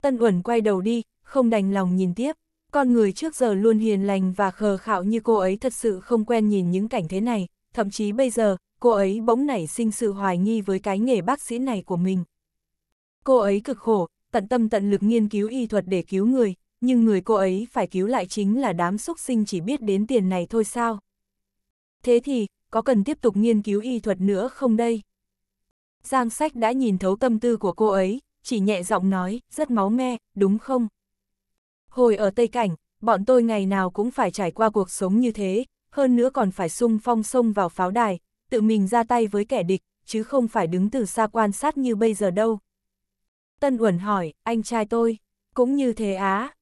Tân Uẩn quay đầu đi, không đành lòng nhìn tiếp. Con người trước giờ luôn hiền lành và khờ khạo như cô ấy thật sự không quen nhìn những cảnh thế này, thậm chí bây giờ, cô ấy bỗng nảy sinh sự hoài nghi với cái nghề bác sĩ này của mình. Cô ấy cực khổ, tận tâm tận lực nghiên cứu y thuật để cứu người, nhưng người cô ấy phải cứu lại chính là đám súc sinh chỉ biết đến tiền này thôi sao. Thế thì, có cần tiếp tục nghiên cứu y thuật nữa không đây? Giang sách đã nhìn thấu tâm tư của cô ấy, chỉ nhẹ giọng nói, rất máu me, đúng không? Hồi ở Tây Cảnh, bọn tôi ngày nào cũng phải trải qua cuộc sống như thế, hơn nữa còn phải sung phong sông vào pháo đài, tự mình ra tay với kẻ địch, chứ không phải đứng từ xa quan sát như bây giờ đâu. Tân Uẩn hỏi, anh trai tôi, cũng như thế á.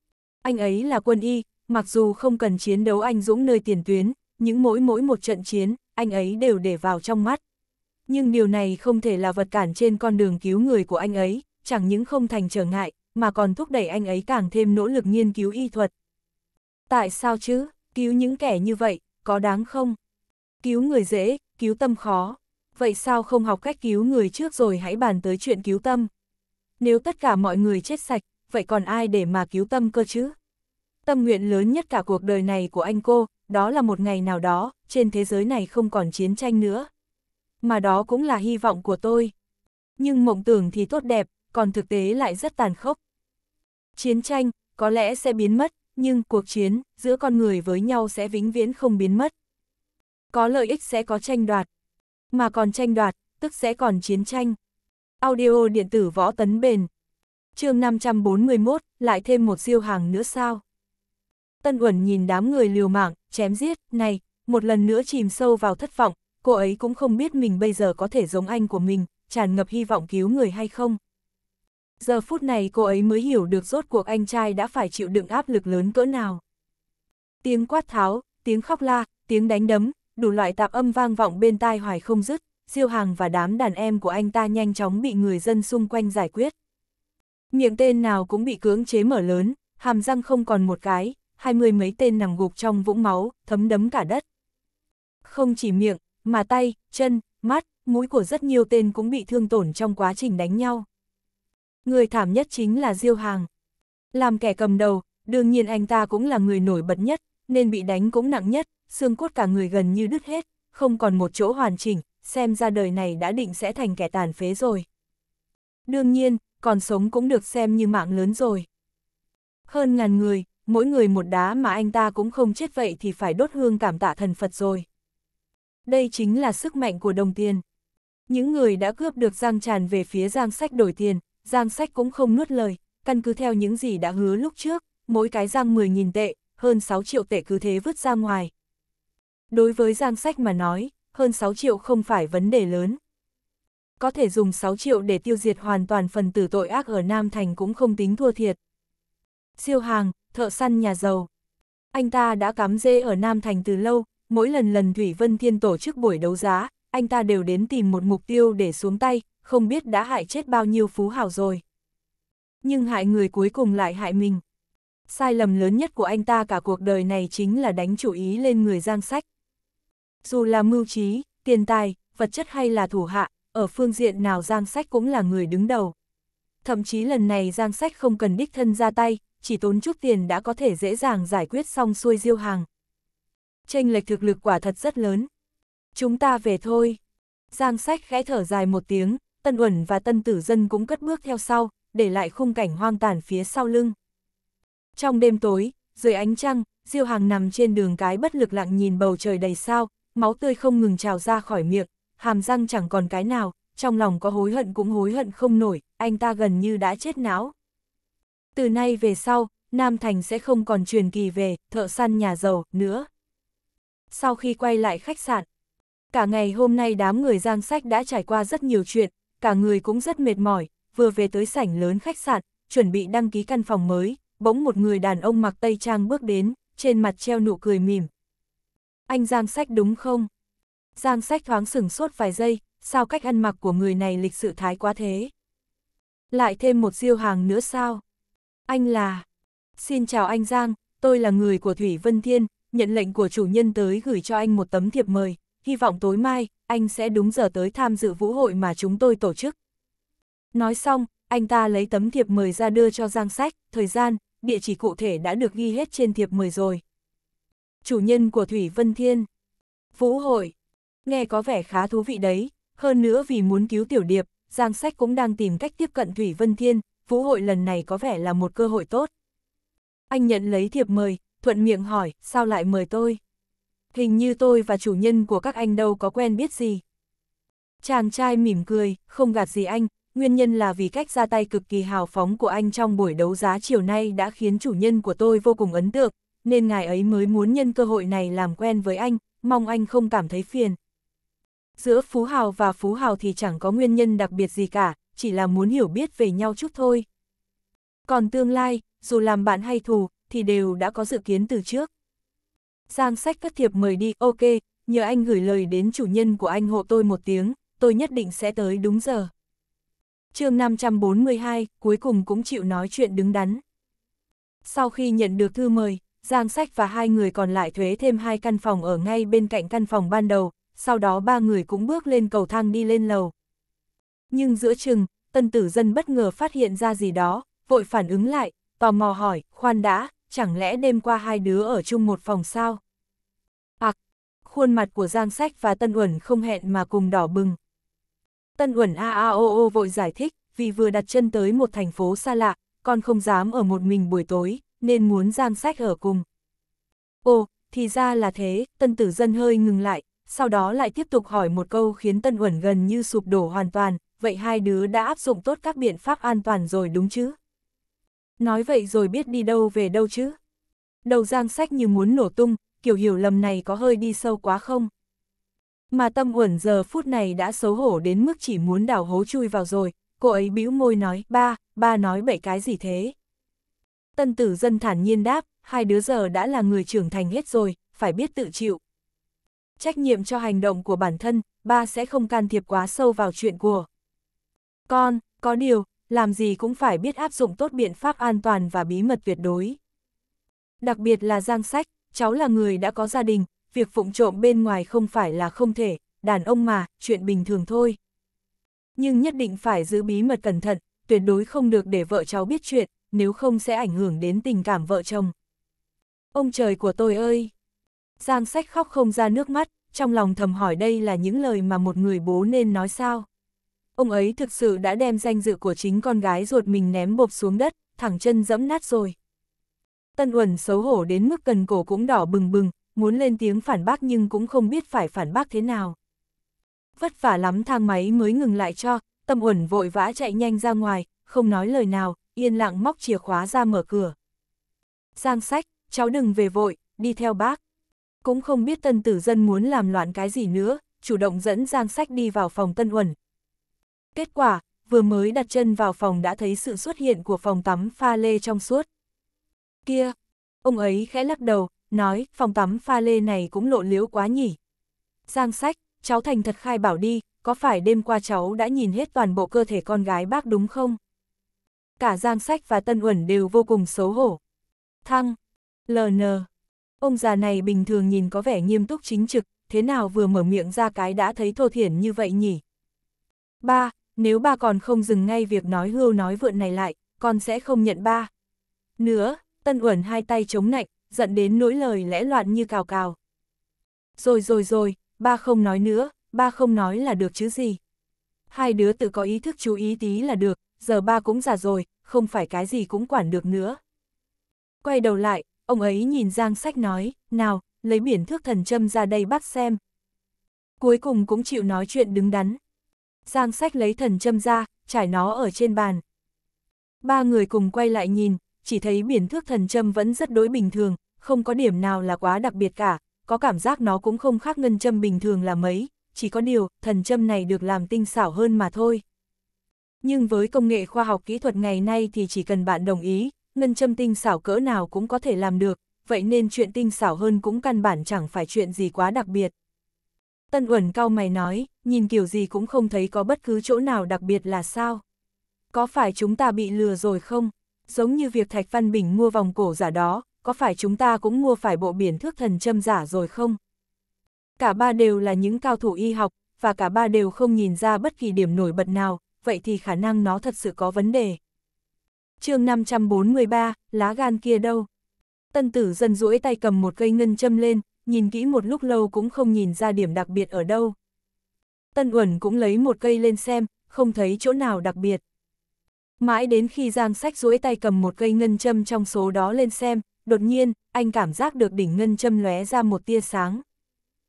Anh ấy là quân y, mặc dù không cần chiến đấu anh dũng nơi tiền tuyến, những mỗi mỗi một trận chiến, anh ấy đều để vào trong mắt. Nhưng điều này không thể là vật cản trên con đường cứu người của anh ấy, chẳng những không thành trở ngại, mà còn thúc đẩy anh ấy càng thêm nỗ lực nghiên cứu y thuật. Tại sao chứ, cứu những kẻ như vậy, có đáng không? Cứu người dễ, cứu tâm khó. Vậy sao không học cách cứu người trước rồi hãy bàn tới chuyện cứu tâm? Nếu tất cả mọi người chết sạch, vậy còn ai để mà cứu tâm cơ chứ? Tâm nguyện lớn nhất cả cuộc đời này của anh cô, đó là một ngày nào đó, trên thế giới này không còn chiến tranh nữa. Mà đó cũng là hy vọng của tôi. Nhưng mộng tưởng thì tốt đẹp, còn thực tế lại rất tàn khốc. Chiến tranh, có lẽ sẽ biến mất, nhưng cuộc chiến giữa con người với nhau sẽ vĩnh viễn không biến mất. Có lợi ích sẽ có tranh đoạt, mà còn tranh đoạt, tức sẽ còn chiến tranh. Audio điện tử võ tấn bền. chương 541, lại thêm một siêu hàng nữa sao? Tân Uẩn nhìn đám người liều mạng, chém giết, này, một lần nữa chìm sâu vào thất vọng, cô ấy cũng không biết mình bây giờ có thể giống anh của mình, tràn ngập hy vọng cứu người hay không. Giờ phút này cô ấy mới hiểu được rốt cuộc anh trai đã phải chịu đựng áp lực lớn cỡ nào. Tiếng quát tháo, tiếng khóc la, tiếng đánh đấm, đủ loại tạp âm vang vọng bên tai hoài không dứt, Siêu Hàng và đám đàn em của anh ta nhanh chóng bị người dân xung quanh giải quyết. Miệng tên nào cũng bị cưỡng chế mở lớn, hàm răng không còn một cái, hai mươi mấy tên nằm gục trong vũng máu, thấm đấm cả đất. Không chỉ miệng, mà tay, chân, mắt, mũi của rất nhiều tên cũng bị thương tổn trong quá trình đánh nhau. Người thảm nhất chính là Diêu Hàng. Làm kẻ cầm đầu, đương nhiên anh ta cũng là người nổi bật nhất, nên bị đánh cũng nặng nhất, xương cốt cả người gần như đứt hết, không còn một chỗ hoàn chỉnh, xem ra đời này đã định sẽ thành kẻ tàn phế rồi. Đương nhiên, còn sống cũng được xem như mạng lớn rồi. Hơn ngàn người, mỗi người một đá mà anh ta cũng không chết vậy thì phải đốt hương cảm tạ thần Phật rồi. Đây chính là sức mạnh của đồng tiền. Những người đã cướp được Giang tràn về phía Giang Sách đổi tiền, Giang Sách cũng không nuốt lời, căn cứ theo những gì đã hứa lúc trước, mỗi cái Giang 10.000 tệ, hơn 6 triệu tệ cứ thế vứt ra ngoài. Đối với Giang Sách mà nói, hơn 6 triệu không phải vấn đề lớn. Có thể dùng 6 triệu để tiêu diệt hoàn toàn phần tử tội ác ở Nam Thành cũng không tính thua thiệt. Siêu hàng, thợ săn nhà giàu. Anh ta đã cắm dê ở Nam Thành từ lâu, mỗi lần lần Thủy Vân Thiên tổ chức buổi đấu giá, anh ta đều đến tìm một mục tiêu để xuống tay, không biết đã hại chết bao nhiêu phú hào rồi. Nhưng hại người cuối cùng lại hại mình. Sai lầm lớn nhất của anh ta cả cuộc đời này chính là đánh chủ ý lên người giang sách. Dù là mưu trí, tiền tài, vật chất hay là thủ hạ, ở phương diện nào giang sách cũng là người đứng đầu. Thậm chí lần này giang sách không cần đích thân ra tay, chỉ tốn chút tiền đã có thể dễ dàng giải quyết xong xuôi diêu hàng. Tranh lệch thực lực quả thật rất lớn. Chúng ta về thôi. Giang sách khẽ thở dài một tiếng, Tân Uẩn và Tân Tử Dân cũng cất bước theo sau, để lại khung cảnh hoang tàn phía sau lưng. Trong đêm tối, dưới ánh trăng, Diêu Hàng nằm trên đường cái bất lực lặng nhìn bầu trời đầy sao, máu tươi không ngừng trào ra khỏi miệng, hàm răng chẳng còn cái nào, trong lòng có hối hận cũng hối hận không nổi, anh ta gần như đã chết não từ nay về sau, Nam Thành sẽ không còn truyền kỳ về thợ săn nhà giàu nữa. Sau khi quay lại khách sạn, cả ngày hôm nay đám người giang sách đã trải qua rất nhiều chuyện, cả người cũng rất mệt mỏi, vừa về tới sảnh lớn khách sạn, chuẩn bị đăng ký căn phòng mới, bỗng một người đàn ông mặc tây trang bước đến, trên mặt treo nụ cười mỉm. Anh Giang Sách đúng không? Giang Sách thoáng sửng sốt vài giây, sao cách ăn mặc của người này lịch sự thái quá thế? Lại thêm một siêu hàng nữa sao? Anh là... Xin chào anh Giang, tôi là người của Thủy Vân Thiên, nhận lệnh của chủ nhân tới gửi cho anh một tấm thiệp mời, hy vọng tối mai, anh sẽ đúng giờ tới tham dự vũ hội mà chúng tôi tổ chức. Nói xong, anh ta lấy tấm thiệp mời ra đưa cho Giang Sách, thời gian, địa chỉ cụ thể đã được ghi hết trên thiệp mời rồi. Chủ nhân của Thủy Vân Thiên Vũ hội Nghe có vẻ khá thú vị đấy, hơn nữa vì muốn cứu tiểu điệp, Giang Sách cũng đang tìm cách tiếp cận Thủy Vân Thiên, vũ hội lần này có vẻ là một cơ hội tốt. Anh nhận lấy thiệp mời, thuận miệng hỏi, sao lại mời tôi? Hình như tôi và chủ nhân của các anh đâu có quen biết gì. Chàng trai mỉm cười, không gạt gì anh, nguyên nhân là vì cách ra tay cực kỳ hào phóng của anh trong buổi đấu giá chiều nay đã khiến chủ nhân của tôi vô cùng ấn tượng, nên ngài ấy mới muốn nhân cơ hội này làm quen với anh, mong anh không cảm thấy phiền. Giữa Phú Hào và Phú Hào thì chẳng có nguyên nhân đặc biệt gì cả, chỉ là muốn hiểu biết về nhau chút thôi. Còn tương lai, dù làm bạn hay thù, thì đều đã có dự kiến từ trước. Giang sách cất thiệp mời đi, ok, nhờ anh gửi lời đến chủ nhân của anh hộ tôi một tiếng, tôi nhất định sẽ tới đúng giờ. chương 542, cuối cùng cũng chịu nói chuyện đứng đắn. Sau khi nhận được thư mời, Giang Sách và hai người còn lại thuế thêm hai căn phòng ở ngay bên cạnh căn phòng ban đầu, sau đó ba người cũng bước lên cầu thang đi lên lầu, nhưng giữa chừng, tân tử dân bất ngờ phát hiện ra gì đó, vội phản ứng lại, tò mò hỏi, khoan đã, chẳng lẽ đêm qua hai đứa ở chung một phòng sao? Ặc, à, khuôn mặt của Giang Sách và Tân Uẩn không hẹn mà cùng đỏ bừng. Tân Uẩn a a o o vội giải thích, vì vừa đặt chân tới một thành phố xa lạ, con không dám ở một mình buổi tối, nên muốn Giang Sách ở cùng. Ồ, thì ra là thế, tân tử dân hơi ngừng lại, sau đó lại tiếp tục hỏi một câu khiến Tân Uẩn gần như sụp đổ hoàn toàn, vậy hai đứa đã áp dụng tốt các biện pháp an toàn rồi đúng chứ? Nói vậy rồi biết đi đâu về đâu chứ? Đầu giang sách như muốn nổ tung, kiểu hiểu lầm này có hơi đi sâu quá không? Mà tâm uẩn giờ phút này đã xấu hổ đến mức chỉ muốn đào hố chui vào rồi, cô ấy bĩu môi nói, ba, ba nói bậy cái gì thế? Tân tử dân thản nhiên đáp, hai đứa giờ đã là người trưởng thành hết rồi, phải biết tự chịu. Trách nhiệm cho hành động của bản thân, ba sẽ không can thiệp quá sâu vào chuyện của. Con, có điều, làm gì cũng phải biết áp dụng tốt biện pháp an toàn và bí mật tuyệt đối. Đặc biệt là Giang Sách, cháu là người đã có gia đình, việc phụng trộm bên ngoài không phải là không thể, đàn ông mà, chuyện bình thường thôi. Nhưng nhất định phải giữ bí mật cẩn thận, tuyệt đối không được để vợ cháu biết chuyện, nếu không sẽ ảnh hưởng đến tình cảm vợ chồng. Ông trời của tôi ơi! Giang Sách khóc không ra nước mắt, trong lòng thầm hỏi đây là những lời mà một người bố nên nói sao ông ấy thực sự đã đem danh dự của chính con gái ruột mình ném bộp xuống đất, thẳng chân dẫm nát rồi. Tân Uẩn xấu hổ đến mức cần cổ cũng đỏ bừng bừng, muốn lên tiếng phản bác nhưng cũng không biết phải phản bác thế nào. Vất vả lắm thang máy mới ngừng lại cho, Tâm Uẩn vội vã chạy nhanh ra ngoài, không nói lời nào, yên lặng móc chìa khóa ra mở cửa. Giang sách, cháu đừng về vội, đi theo bác. Cũng không biết tân tử dân muốn làm loạn cái gì nữa, chủ động dẫn Giang sách đi vào phòng Tân Uẩn, Kết quả, vừa mới đặt chân vào phòng đã thấy sự xuất hiện của phòng tắm pha lê trong suốt. Kia! Ông ấy khẽ lắc đầu, nói, phòng tắm pha lê này cũng lộ liễu quá nhỉ. Giang sách, cháu thành thật khai bảo đi, có phải đêm qua cháu đã nhìn hết toàn bộ cơ thể con gái bác đúng không? Cả Giang Sách và Tân Uẩn đều vô cùng xấu hổ. Thăng, LN, ông già này bình thường nhìn có vẻ nghiêm túc chính trực, thế nào vừa mở miệng ra cái đã thấy thô thiển như vậy nhỉ? 3 nếu ba còn không dừng ngay việc nói hưu nói vượn này lại, con sẽ không nhận ba. Nữa, Tân Uẩn hai tay chống nạnh, giận đến nỗi lời lẽ loạn như cào cào. Rồi rồi rồi, ba không nói nữa, ba không nói là được chứ gì. Hai đứa tự có ý thức chú ý tí là được, giờ ba cũng già rồi, không phải cái gì cũng quản được nữa. Quay đầu lại, ông ấy nhìn Giang Sách nói, nào, lấy biển thước thần châm ra đây bắt xem. Cuối cùng cũng chịu nói chuyện đứng đắn, Giang sách lấy thần châm ra, trải nó ở trên bàn. Ba người cùng quay lại nhìn, chỉ thấy biển thước thần châm vẫn rất đối bình thường, không có điểm nào là quá đặc biệt cả, có cảm giác nó cũng không khác ngân châm bình thường là mấy, chỉ có điều, thần châm này được làm tinh xảo hơn mà thôi. Nhưng với công nghệ khoa học kỹ thuật ngày nay thì chỉ cần bạn đồng ý, ngân châm tinh xảo cỡ nào cũng có thể làm được, vậy nên chuyện tinh xảo hơn cũng căn bản chẳng phải chuyện gì quá đặc biệt. Tân Uẩn cao mày nói, nhìn kiểu gì cũng không thấy có bất cứ chỗ nào đặc biệt là sao. Có phải chúng ta bị lừa rồi không? Giống như việc Thạch Văn Bình mua vòng cổ giả đó, có phải chúng ta cũng mua phải bộ biển thước thần châm giả rồi không? Cả ba đều là những cao thủ y học, và cả ba đều không nhìn ra bất kỳ điểm nổi bật nào, vậy thì khả năng nó thật sự có vấn đề. chương 543, lá gan kia đâu? Tân tử dân duỗi tay cầm một cây ngân châm lên, nhìn kỹ một lúc lâu cũng không nhìn ra điểm đặc biệt ở đâu. Tân Uẩn cũng lấy một cây lên xem, không thấy chỗ nào đặc biệt. Mãi đến khi Giang Sách duỗi tay cầm một cây ngân châm trong số đó lên xem, đột nhiên, anh cảm giác được đỉnh ngân châm lóe ra một tia sáng.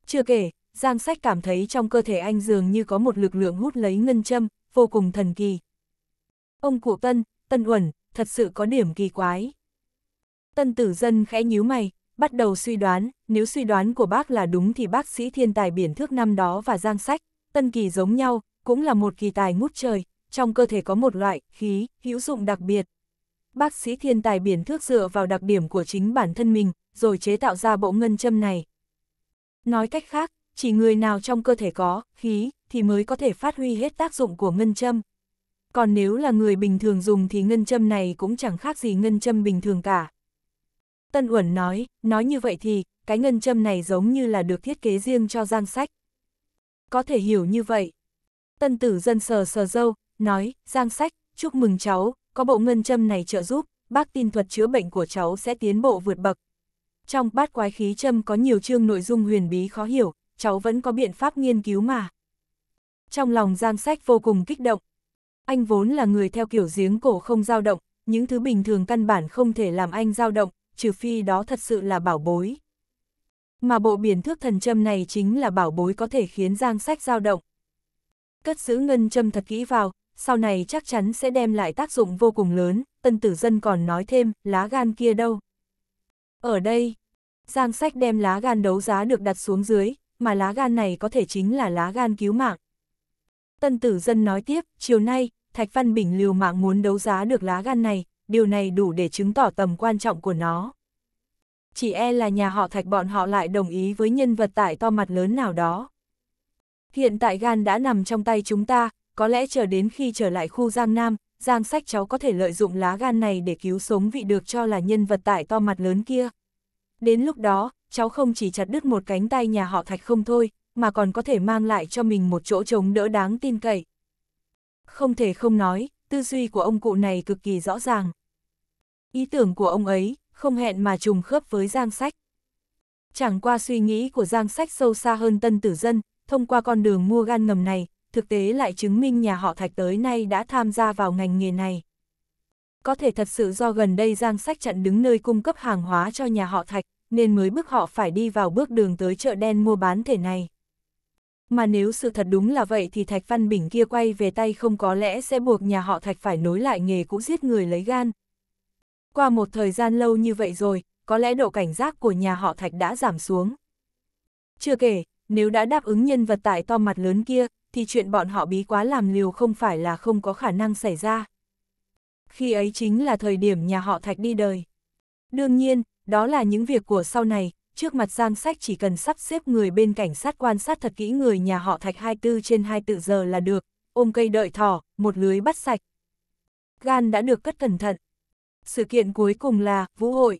Chưa kể, Giang Sách cảm thấy trong cơ thể anh dường như có một lực lượng hút lấy ngân châm, vô cùng thần kỳ. Ông cụ Tân, Tân Uẩn, thật sự có điểm kỳ quái. Tân tử dân khẽ nhíu mày, bắt đầu suy đoán, nếu suy đoán của bác là đúng thì bác sĩ thiên tài biển thước năm đó và giang sách, tân kỳ giống nhau, cũng là một kỳ tài ngút trời, trong cơ thể có một loại khí hữu dụng đặc biệt. Bác sĩ thiên tài biển thước dựa vào đặc điểm của chính bản thân mình, rồi chế tạo ra bộ ngân châm này. Nói cách khác, chỉ người nào trong cơ thể có khí thì mới có thể phát huy hết tác dụng của ngân châm. Còn nếu là người bình thường dùng thì ngân châm này cũng chẳng khác gì ngân châm bình thường cả. Tân Uẩn nói, nói như vậy thì, cái ngân châm này giống như là được thiết kế riêng cho Giang Sách. Có thể hiểu như vậy. Tân tử dân sờ sờ dâu, nói, Giang Sách, chúc mừng cháu, có bộ ngân châm này trợ giúp, bác tin thuật chữa bệnh của cháu sẽ tiến bộ vượt bậc. Trong bát quái khí châm có nhiều chương nội dung huyền bí khó hiểu, cháu vẫn có biện pháp nghiên cứu mà. Trong lòng Giang Sách vô cùng kích động. Anh vốn là người theo kiểu giếng cổ không dao động, những thứ bình thường căn bản không thể làm anh dao động, trừ phi đó thật sự là bảo bối. Mà bộ biển thước thần châm này chính là bảo bối có thể khiến giang sách dao động. Cất giữ ngân châm thật kỹ vào, sau này chắc chắn sẽ đem lại tác dụng vô cùng lớn, tân tử dân còn nói thêm, lá gan kia đâu. Ở đây, giang sách đem lá gan đấu giá được đặt xuống dưới, mà lá gan này có thể chính là lá gan cứu mạng. Tân tử dân nói tiếp, chiều nay, Thạch Văn Bình liều mạng muốn đấu giá được lá gan này, điều này đủ để chứng tỏ tầm quan trọng của nó. Chỉ e là nhà họ thạch bọn họ lại đồng ý với nhân vật tại to mặt lớn nào đó. Hiện tại gan đã nằm trong tay chúng ta, có lẽ chờ đến khi trở lại khu Giang Nam, Giang sách cháu có thể lợi dụng lá gan này để cứu sống vị được cho là nhân vật tại to mặt lớn kia. Đến lúc đó, cháu không chỉ chặt đứt một cánh tay nhà họ thạch không thôi, mà còn có thể mang lại cho mình một chỗ trống đỡ đáng tin cậy. Không thể không nói, tư duy của ông cụ này cực kỳ rõ ràng. Ý tưởng của ông ấy không hẹn mà trùng khớp với Giang Sách. Chẳng qua suy nghĩ của Giang Sách sâu xa hơn tân tử dân, thông qua con đường mua gan ngầm này, thực tế lại chứng minh nhà họ Thạch tới nay đã tham gia vào ngành nghề này. Có thể thật sự do gần đây Giang Sách chặn đứng nơi cung cấp hàng hóa cho nhà họ Thạch, nên mới bước họ phải đi vào bước đường tới chợ đen mua bán thể này mà nếu sự thật đúng là vậy thì Thạch Văn Bình kia quay về tay không có lẽ sẽ buộc nhà họ Thạch phải nối lại nghề cũ giết người lấy gan. Qua một thời gian lâu như vậy rồi, có lẽ độ cảnh giác của nhà họ Thạch đã giảm xuống. Chưa kể, nếu đã đáp ứng nhân vật tại to mặt lớn kia, thì chuyện bọn họ bí quá làm liều không phải là không có khả năng xảy ra. Khi ấy chính là thời điểm nhà họ Thạch đi đời. Đương nhiên, đó là những việc của sau này, trước mặt Giang Sách chỉ cần sắp xếp người bên cảnh sát quan sát thật kỹ người nhà họ Thạch 24 trên 24 giờ là được, ôm cây đợi thỏ, một lưới bắt sạch. Gan đã được cất cẩn thận. Sự kiện cuối cùng là Vũ hội.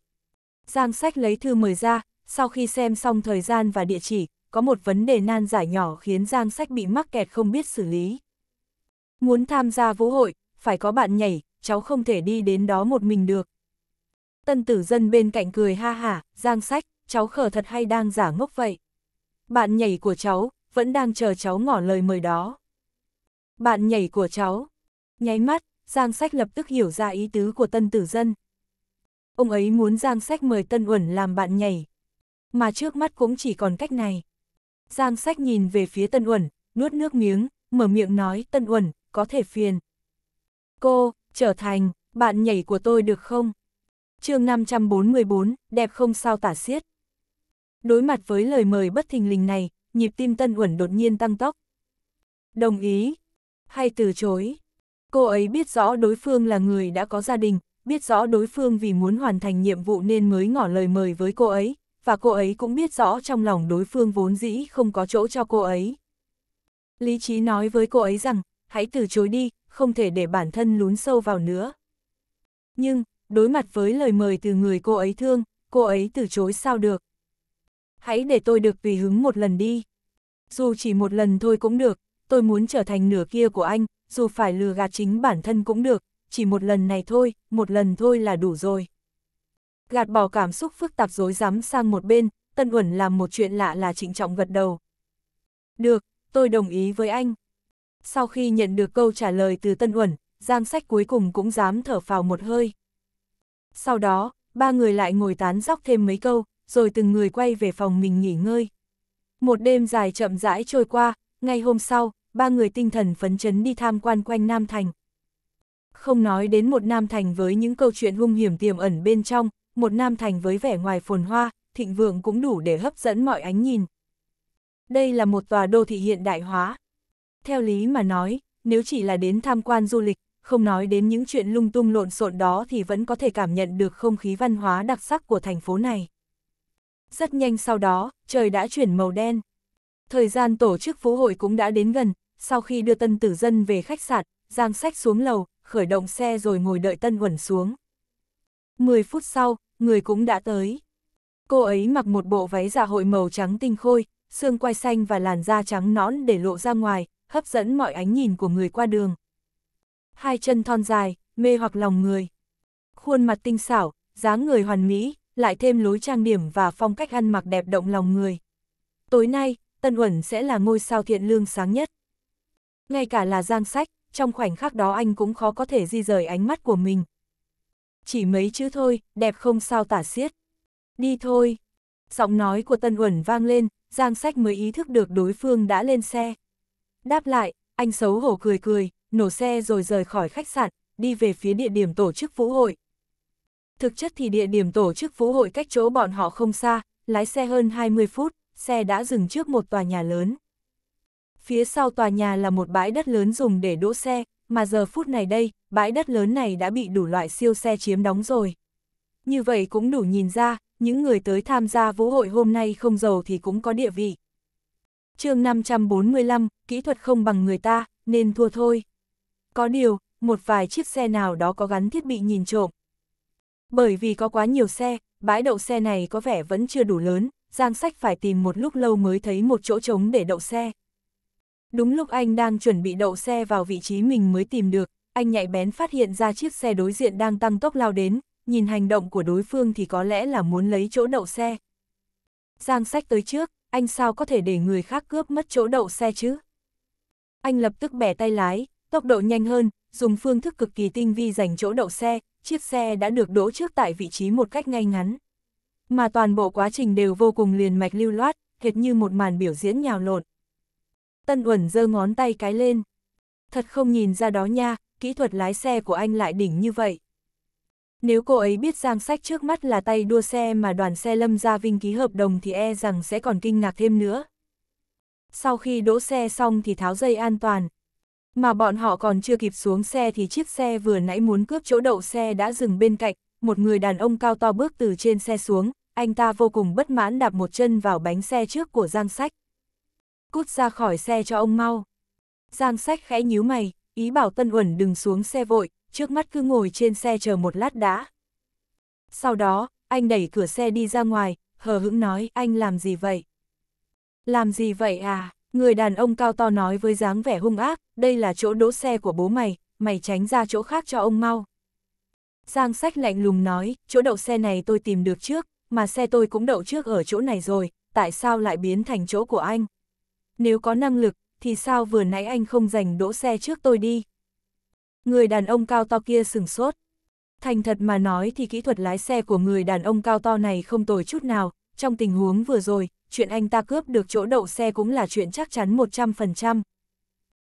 Giang Sách lấy thư mời ra, sau khi xem xong thời gian và địa chỉ, có một vấn đề nan giải nhỏ khiến Giang Sách bị mắc kẹt không biết xử lý. Muốn tham gia vũ hội, phải có bạn nhảy, cháu không thể đi đến đó một mình được. Tân tử dân bên cạnh cười ha hả, Giang Sách, cháu khở thật hay đang giả ngốc vậy? Bạn nhảy của cháu, vẫn đang chờ cháu ngỏ lời mời đó. Bạn nhảy của cháu. Nháy mắt, Giang Sách lập tức hiểu ra ý tứ của Tân Tử Dân. Ông ấy muốn Giang Sách mời Tân Uẩn làm bạn nhảy. Mà trước mắt cũng chỉ còn cách này. Giang Sách nhìn về phía Tân Uẩn, nuốt nước miếng, mở miệng nói Tân Uẩn, có thể phiền. Cô, trở thành, bạn nhảy của tôi được không? chương 544, đẹp không sao tả xiết. Đối mặt với lời mời bất thình lình này, nhịp tim Tân Uẩn đột nhiên tăng tốc. Đồng ý, hay từ chối. Cô ấy biết rõ đối phương là người đã có gia đình, biết rõ đối phương vì muốn hoàn thành nhiệm vụ nên mới ngỏ lời mời với cô ấy, và cô ấy cũng biết rõ trong lòng đối phương vốn dĩ không có chỗ cho cô ấy. Lý trí nói với cô ấy rằng, hãy từ chối đi, không thể để bản thân lún sâu vào nữa. Nhưng, đối mặt với lời mời từ người cô ấy thương, cô ấy từ chối sao được hãy để tôi được tùy hứng một lần đi. Dù chỉ một lần thôi cũng được, tôi muốn trở thành nửa kia của anh, dù phải lừa gạt chính bản thân cũng được, chỉ một lần này thôi, một lần thôi là đủ rồi. Gạt bỏ cảm xúc phức tạp dối rắm sang một bên, Tân Uẩn làm một chuyện lạ là trịnh trọng gật đầu. Được, tôi đồng ý với anh. Sau khi nhận được câu trả lời từ Tân Uẩn, Giang Sách cuối cùng cũng dám thở phào một hơi. Sau đó, ba người lại ngồi tán dóc thêm mấy câu, rồi từng người quay về phòng mình nghỉ ngơi. Một đêm dài chậm rãi trôi qua, ngay hôm sau, ba người tinh thần phấn chấn đi tham quan quanh Nam Thành. Không nói đến một Nam Thành với những câu chuyện hung hiểm tiềm ẩn bên trong, một Nam Thành với vẻ ngoài phồn hoa, thịnh vượng cũng đủ để hấp dẫn mọi ánh nhìn. Đây là một tòa đô thị hiện đại hóa. Theo lý mà nói, nếu chỉ là đến tham quan du lịch, không nói đến những chuyện lung tung lộn xộn đó thì vẫn có thể cảm nhận được không khí văn hóa đặc sắc của thành phố này. Rất nhanh sau đó, trời đã chuyển màu đen. Thời gian tổ chức phố hội cũng đã đến gần, sau khi đưa tân tử dân về khách sạn, Giang Sách xuống lầu, khởi động xe rồi ngồi đợi tân uẩn xuống. mười phút sau, người cũng đã tới. Cô ấy mặc một bộ váy dạ hội màu trắng tinh khôi, xương quai xanh và làn da trắng nõn để lộ ra ngoài, hấp dẫn mọi ánh nhìn của người qua đường. Hai chân thon dài, mê hoặc lòng người. Khuôn mặt tinh xảo, dáng người hoàn mỹ, lại thêm lối trang điểm và phong cách ăn mặc đẹp động lòng người. Tối nay, Tân Uẩn sẽ là ngôi sao thiện lương sáng nhất. Ngay cả là giang sách, trong khoảnh khắc đó anh cũng khó có thể di rời ánh mắt của mình. Chỉ mấy chữ thôi, đẹp không sao tả xiết. Đi thôi. Giọng nói của Tân Uẩn vang lên, giang sách mới ý thức được đối phương đã lên xe. Đáp lại, anh xấu hổ cười cười, nổ xe rồi rời khỏi khách sạn, đi về phía địa điểm tổ chức vũ hội thực chất thì địa điểm tổ chức vũ hội cách chỗ bọn họ không xa, lái xe hơn 20 phút, xe đã dừng trước một tòa nhà lớn. Phía sau tòa nhà là một bãi đất lớn dùng để đỗ xe, mà giờ phút này đây, bãi đất lớn này đã bị đủ loại siêu xe chiếm đóng rồi. Như vậy cũng đủ nhìn ra, những người tới tham gia vũ hội hôm nay không giàu thì cũng có địa vị. chương 545, kỹ thuật không bằng người ta, nên thua thôi. Có điều, một vài chiếc xe nào đó có gắn thiết bị nhìn trộm, bởi vì có quá nhiều xe, bãi đậu xe này có vẻ vẫn chưa đủ lớn, Giang Sách phải tìm một lúc lâu mới thấy một chỗ trống để đậu xe. Đúng lúc anh đang chuẩn bị đậu xe vào vị trí mình mới tìm được, anh nhạy bén phát hiện ra chiếc xe đối diện đang tăng tốc lao đến, nhìn hành động của đối phương thì có lẽ là muốn lấy chỗ đậu xe. Giang Sách tới trước, anh sao có thể để người khác cướp mất chỗ đậu xe chứ? Anh lập tức bẻ tay lái, tốc độ nhanh hơn, dùng phương thức cực kỳ tinh vi giành chỗ đậu xe, chiếc xe đã được đỗ trước tại vị trí một cách ngay ngắn. Mà toàn bộ quá trình đều vô cùng liền mạch lưu loát, hệt như một màn biểu diễn nhào lộn. Tân Uẩn giơ ngón tay cái lên. Thật không nhìn ra đó nha, kỹ thuật lái xe của anh lại đỉnh như vậy. Nếu cô ấy biết Giang Sách trước mắt là tay đua xe mà đoàn xe Lâm Gia Vinh ký hợp đồng thì e rằng sẽ còn kinh ngạc thêm nữa. Sau khi đỗ xe xong thì tháo dây an toàn, mà bọn họ còn chưa kịp xuống xe thì chiếc xe vừa nãy muốn cướp chỗ đậu xe đã dừng bên cạnh, một người đàn ông cao to bước từ trên xe xuống, anh ta vô cùng bất mãn đạp một chân vào bánh xe trước của Giang Sách. Cút ra khỏi xe cho ông mau. Giang Sách khẽ nhíu mày, ý bảo Tân Uẩn đừng xuống xe vội, trước mắt cứ ngồi trên xe chờ một lát đã. Sau đó, anh đẩy cửa xe đi ra ngoài, hờ hững nói anh làm gì vậy? Làm gì vậy à? Người đàn ông cao to nói với dáng vẻ hung ác, đây là chỗ đỗ xe của bố mày, mày tránh ra chỗ khác cho ông mau. Giang sách lạnh lùng nói, chỗ đậu xe này tôi tìm được trước, mà xe tôi cũng đậu trước ở chỗ này rồi, tại sao lại biến thành chỗ của anh? Nếu có năng lực, thì sao vừa nãy anh không giành đỗ xe trước tôi đi? Người đàn ông cao to kia sừng sốt. Thành thật mà nói thì kỹ thuật lái xe của người đàn ông cao to này không tồi chút nào, trong tình huống vừa rồi, chuyện anh ta cướp được chỗ đậu xe cũng là chuyện chắc chắn 100%.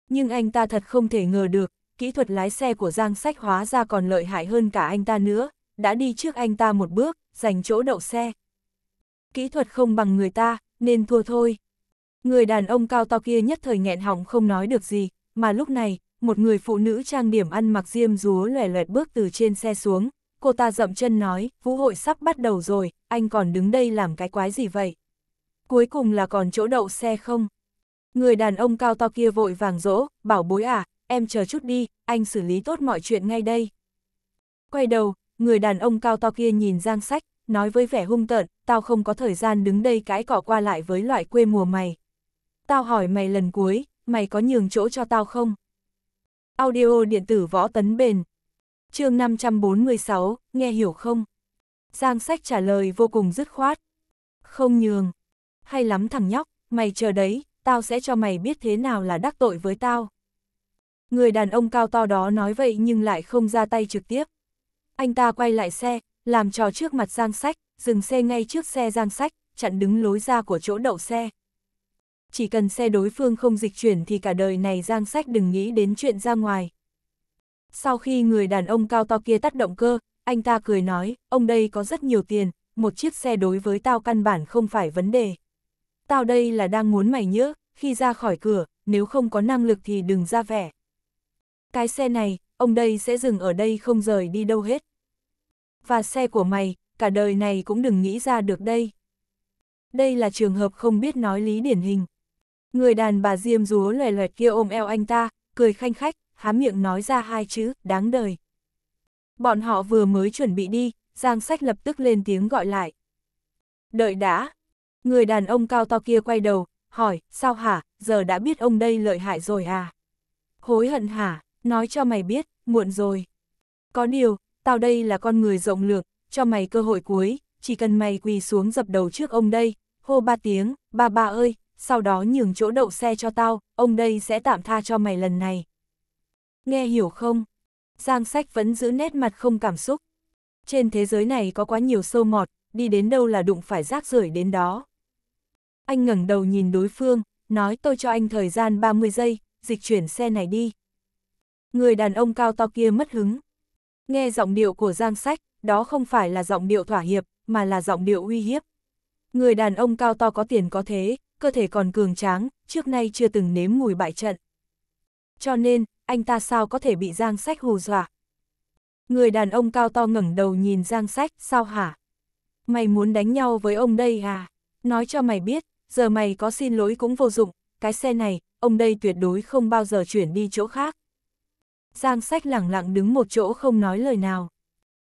Nhưng anh ta thật không thể ngờ được, kỹ thuật lái xe của Giang Sách hóa ra còn lợi hại hơn cả anh ta nữa, đã đi trước anh ta một bước, giành chỗ đậu xe. Kỹ thuật không bằng người ta, nên thua thôi. Người đàn ông cao to kia nhất thời nghẹn họng không nói được gì, mà lúc này, một người phụ nữ trang điểm ăn mặc diêm rúa lòe loẹt bước từ trên xe xuống. Cô ta dậm chân nói, vũ hội sắp bắt đầu rồi, anh còn đứng đây làm cái quái gì vậy? cuối cùng là còn chỗ đậu xe không? Người đàn ông cao to kia vội vàng dỗ, bảo bối à, em chờ chút đi, anh xử lý tốt mọi chuyện ngay đây. Quay đầu, người đàn ông cao to kia nhìn Giang Sách, nói với vẻ hung tợn, tao không có thời gian đứng đây cãi cỏ qua lại với loại quê mùa mày. Tao hỏi mày lần cuối, mày có nhường chỗ cho tao không? Audio điện tử võ tấn bền. chương 546, nghe hiểu không? Giang Sách trả lời vô cùng dứt khoát. Không nhường hay lắm thằng nhóc, mày chờ đấy, tao sẽ cho mày biết thế nào là đắc tội với tao. Người đàn ông cao to đó nói vậy nhưng lại không ra tay trực tiếp. Anh ta quay lại xe, làm trò trước mặt Giang Sách, dừng xe ngay trước xe Giang Sách, chặn đứng lối ra của chỗ đậu xe. Chỉ cần xe đối phương không dịch chuyển thì cả đời này Giang Sách đừng nghĩ đến chuyện ra ngoài. Sau khi người đàn ông cao to kia tắt động cơ, anh ta cười nói, ông đây có rất nhiều tiền, một chiếc xe đối với tao căn bản không phải vấn đề tao đây là đang muốn mày nhớ, khi ra khỏi cửa, nếu không có năng lực thì đừng ra vẻ. Cái xe này, ông đây sẽ dừng ở đây không rời đi đâu hết. Và xe của mày, cả đời này cũng đừng nghĩ ra được đây. Đây là trường hợp không biết nói lý điển hình. Người đàn bà diêm rúa loè loẹt kia ôm eo anh ta, cười khanh khách, há miệng nói ra hai chữ, đáng đời. Bọn họ vừa mới chuẩn bị đi, Giang Sách lập tức lên tiếng gọi lại. Đợi đã, Người đàn ông cao to kia quay đầu, hỏi, sao hả, giờ đã biết ông đây lợi hại rồi à? Hối hận hả, nói cho mày biết, muộn rồi. Có điều, tao đây là con người rộng lượng, cho mày cơ hội cuối, chỉ cần mày quỳ xuống dập đầu trước ông đây, hô ba tiếng, ba ba ơi, sau đó nhường chỗ đậu xe cho tao, ông đây sẽ tạm tha cho mày lần này. Nghe hiểu không? Giang sách vẫn giữ nét mặt không cảm xúc. Trên thế giới này có quá nhiều sâu mọt, đi đến đâu là đụng phải rác rưởi đến đó. Anh ngẩng đầu nhìn đối phương, nói tôi cho anh thời gian 30 giây, dịch chuyển xe này đi. Người đàn ông cao to kia mất hứng. Nghe giọng điệu của Giang Sách, đó không phải là giọng điệu thỏa hiệp, mà là giọng điệu uy hiếp. Người đàn ông cao to có tiền có thế, cơ thể còn cường tráng, trước nay chưa từng nếm mùi bại trận. Cho nên, anh ta sao có thể bị Giang Sách hù dọa? Người đàn ông cao to ngẩng đầu nhìn Giang Sách, sao hả? Mày muốn đánh nhau với ông đây à? Nói cho mày biết, giờ mày có xin lỗi cũng vô dụng, cái xe này, ông đây tuyệt đối không bao giờ chuyển đi chỗ khác. Giang sách lẳng lặng đứng một chỗ không nói lời nào.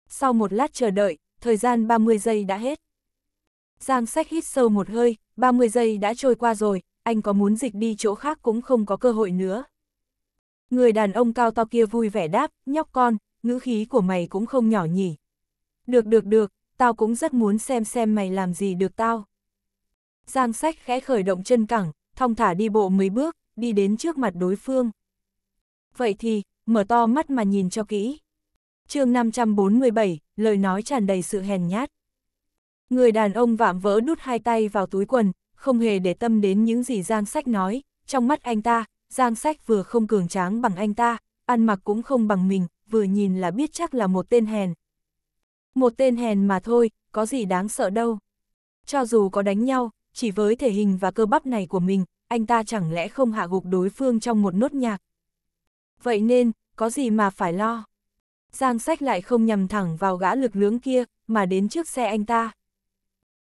Sau một lát chờ đợi, thời gian 30 giây đã hết. Giang sách hít sâu một hơi, 30 giây đã trôi qua rồi, anh có muốn dịch đi chỗ khác cũng không có cơ hội nữa. Người đàn ông cao to kia vui vẻ đáp, nhóc con, ngữ khí của mày cũng không nhỏ nhỉ. Được được được, tao cũng rất muốn xem xem mày làm gì được tao. Giang sách khẽ khởi động chân cẳng, thong thả đi bộ mấy bước, đi đến trước mặt đối phương. Vậy thì, mở to mắt mà nhìn cho kỹ. chương 547, lời nói tràn đầy sự hèn nhát. Người đàn ông vạm vỡ đút hai tay vào túi quần, không hề để tâm đến những gì Giang Sách nói, trong mắt anh ta, Giang Sách vừa không cường tráng bằng anh ta, ăn mặc cũng không bằng mình, vừa nhìn là biết chắc là một tên hèn. Một tên hèn mà thôi, có gì đáng sợ đâu. Cho dù có đánh nhau, chỉ với thể hình và cơ bắp này của mình, anh ta chẳng lẽ không hạ gục đối phương trong một nốt nhạc. Vậy nên, có gì mà phải lo? Giang sách lại không nhằm thẳng vào gã lực lưỡng kia, mà đến trước xe anh ta.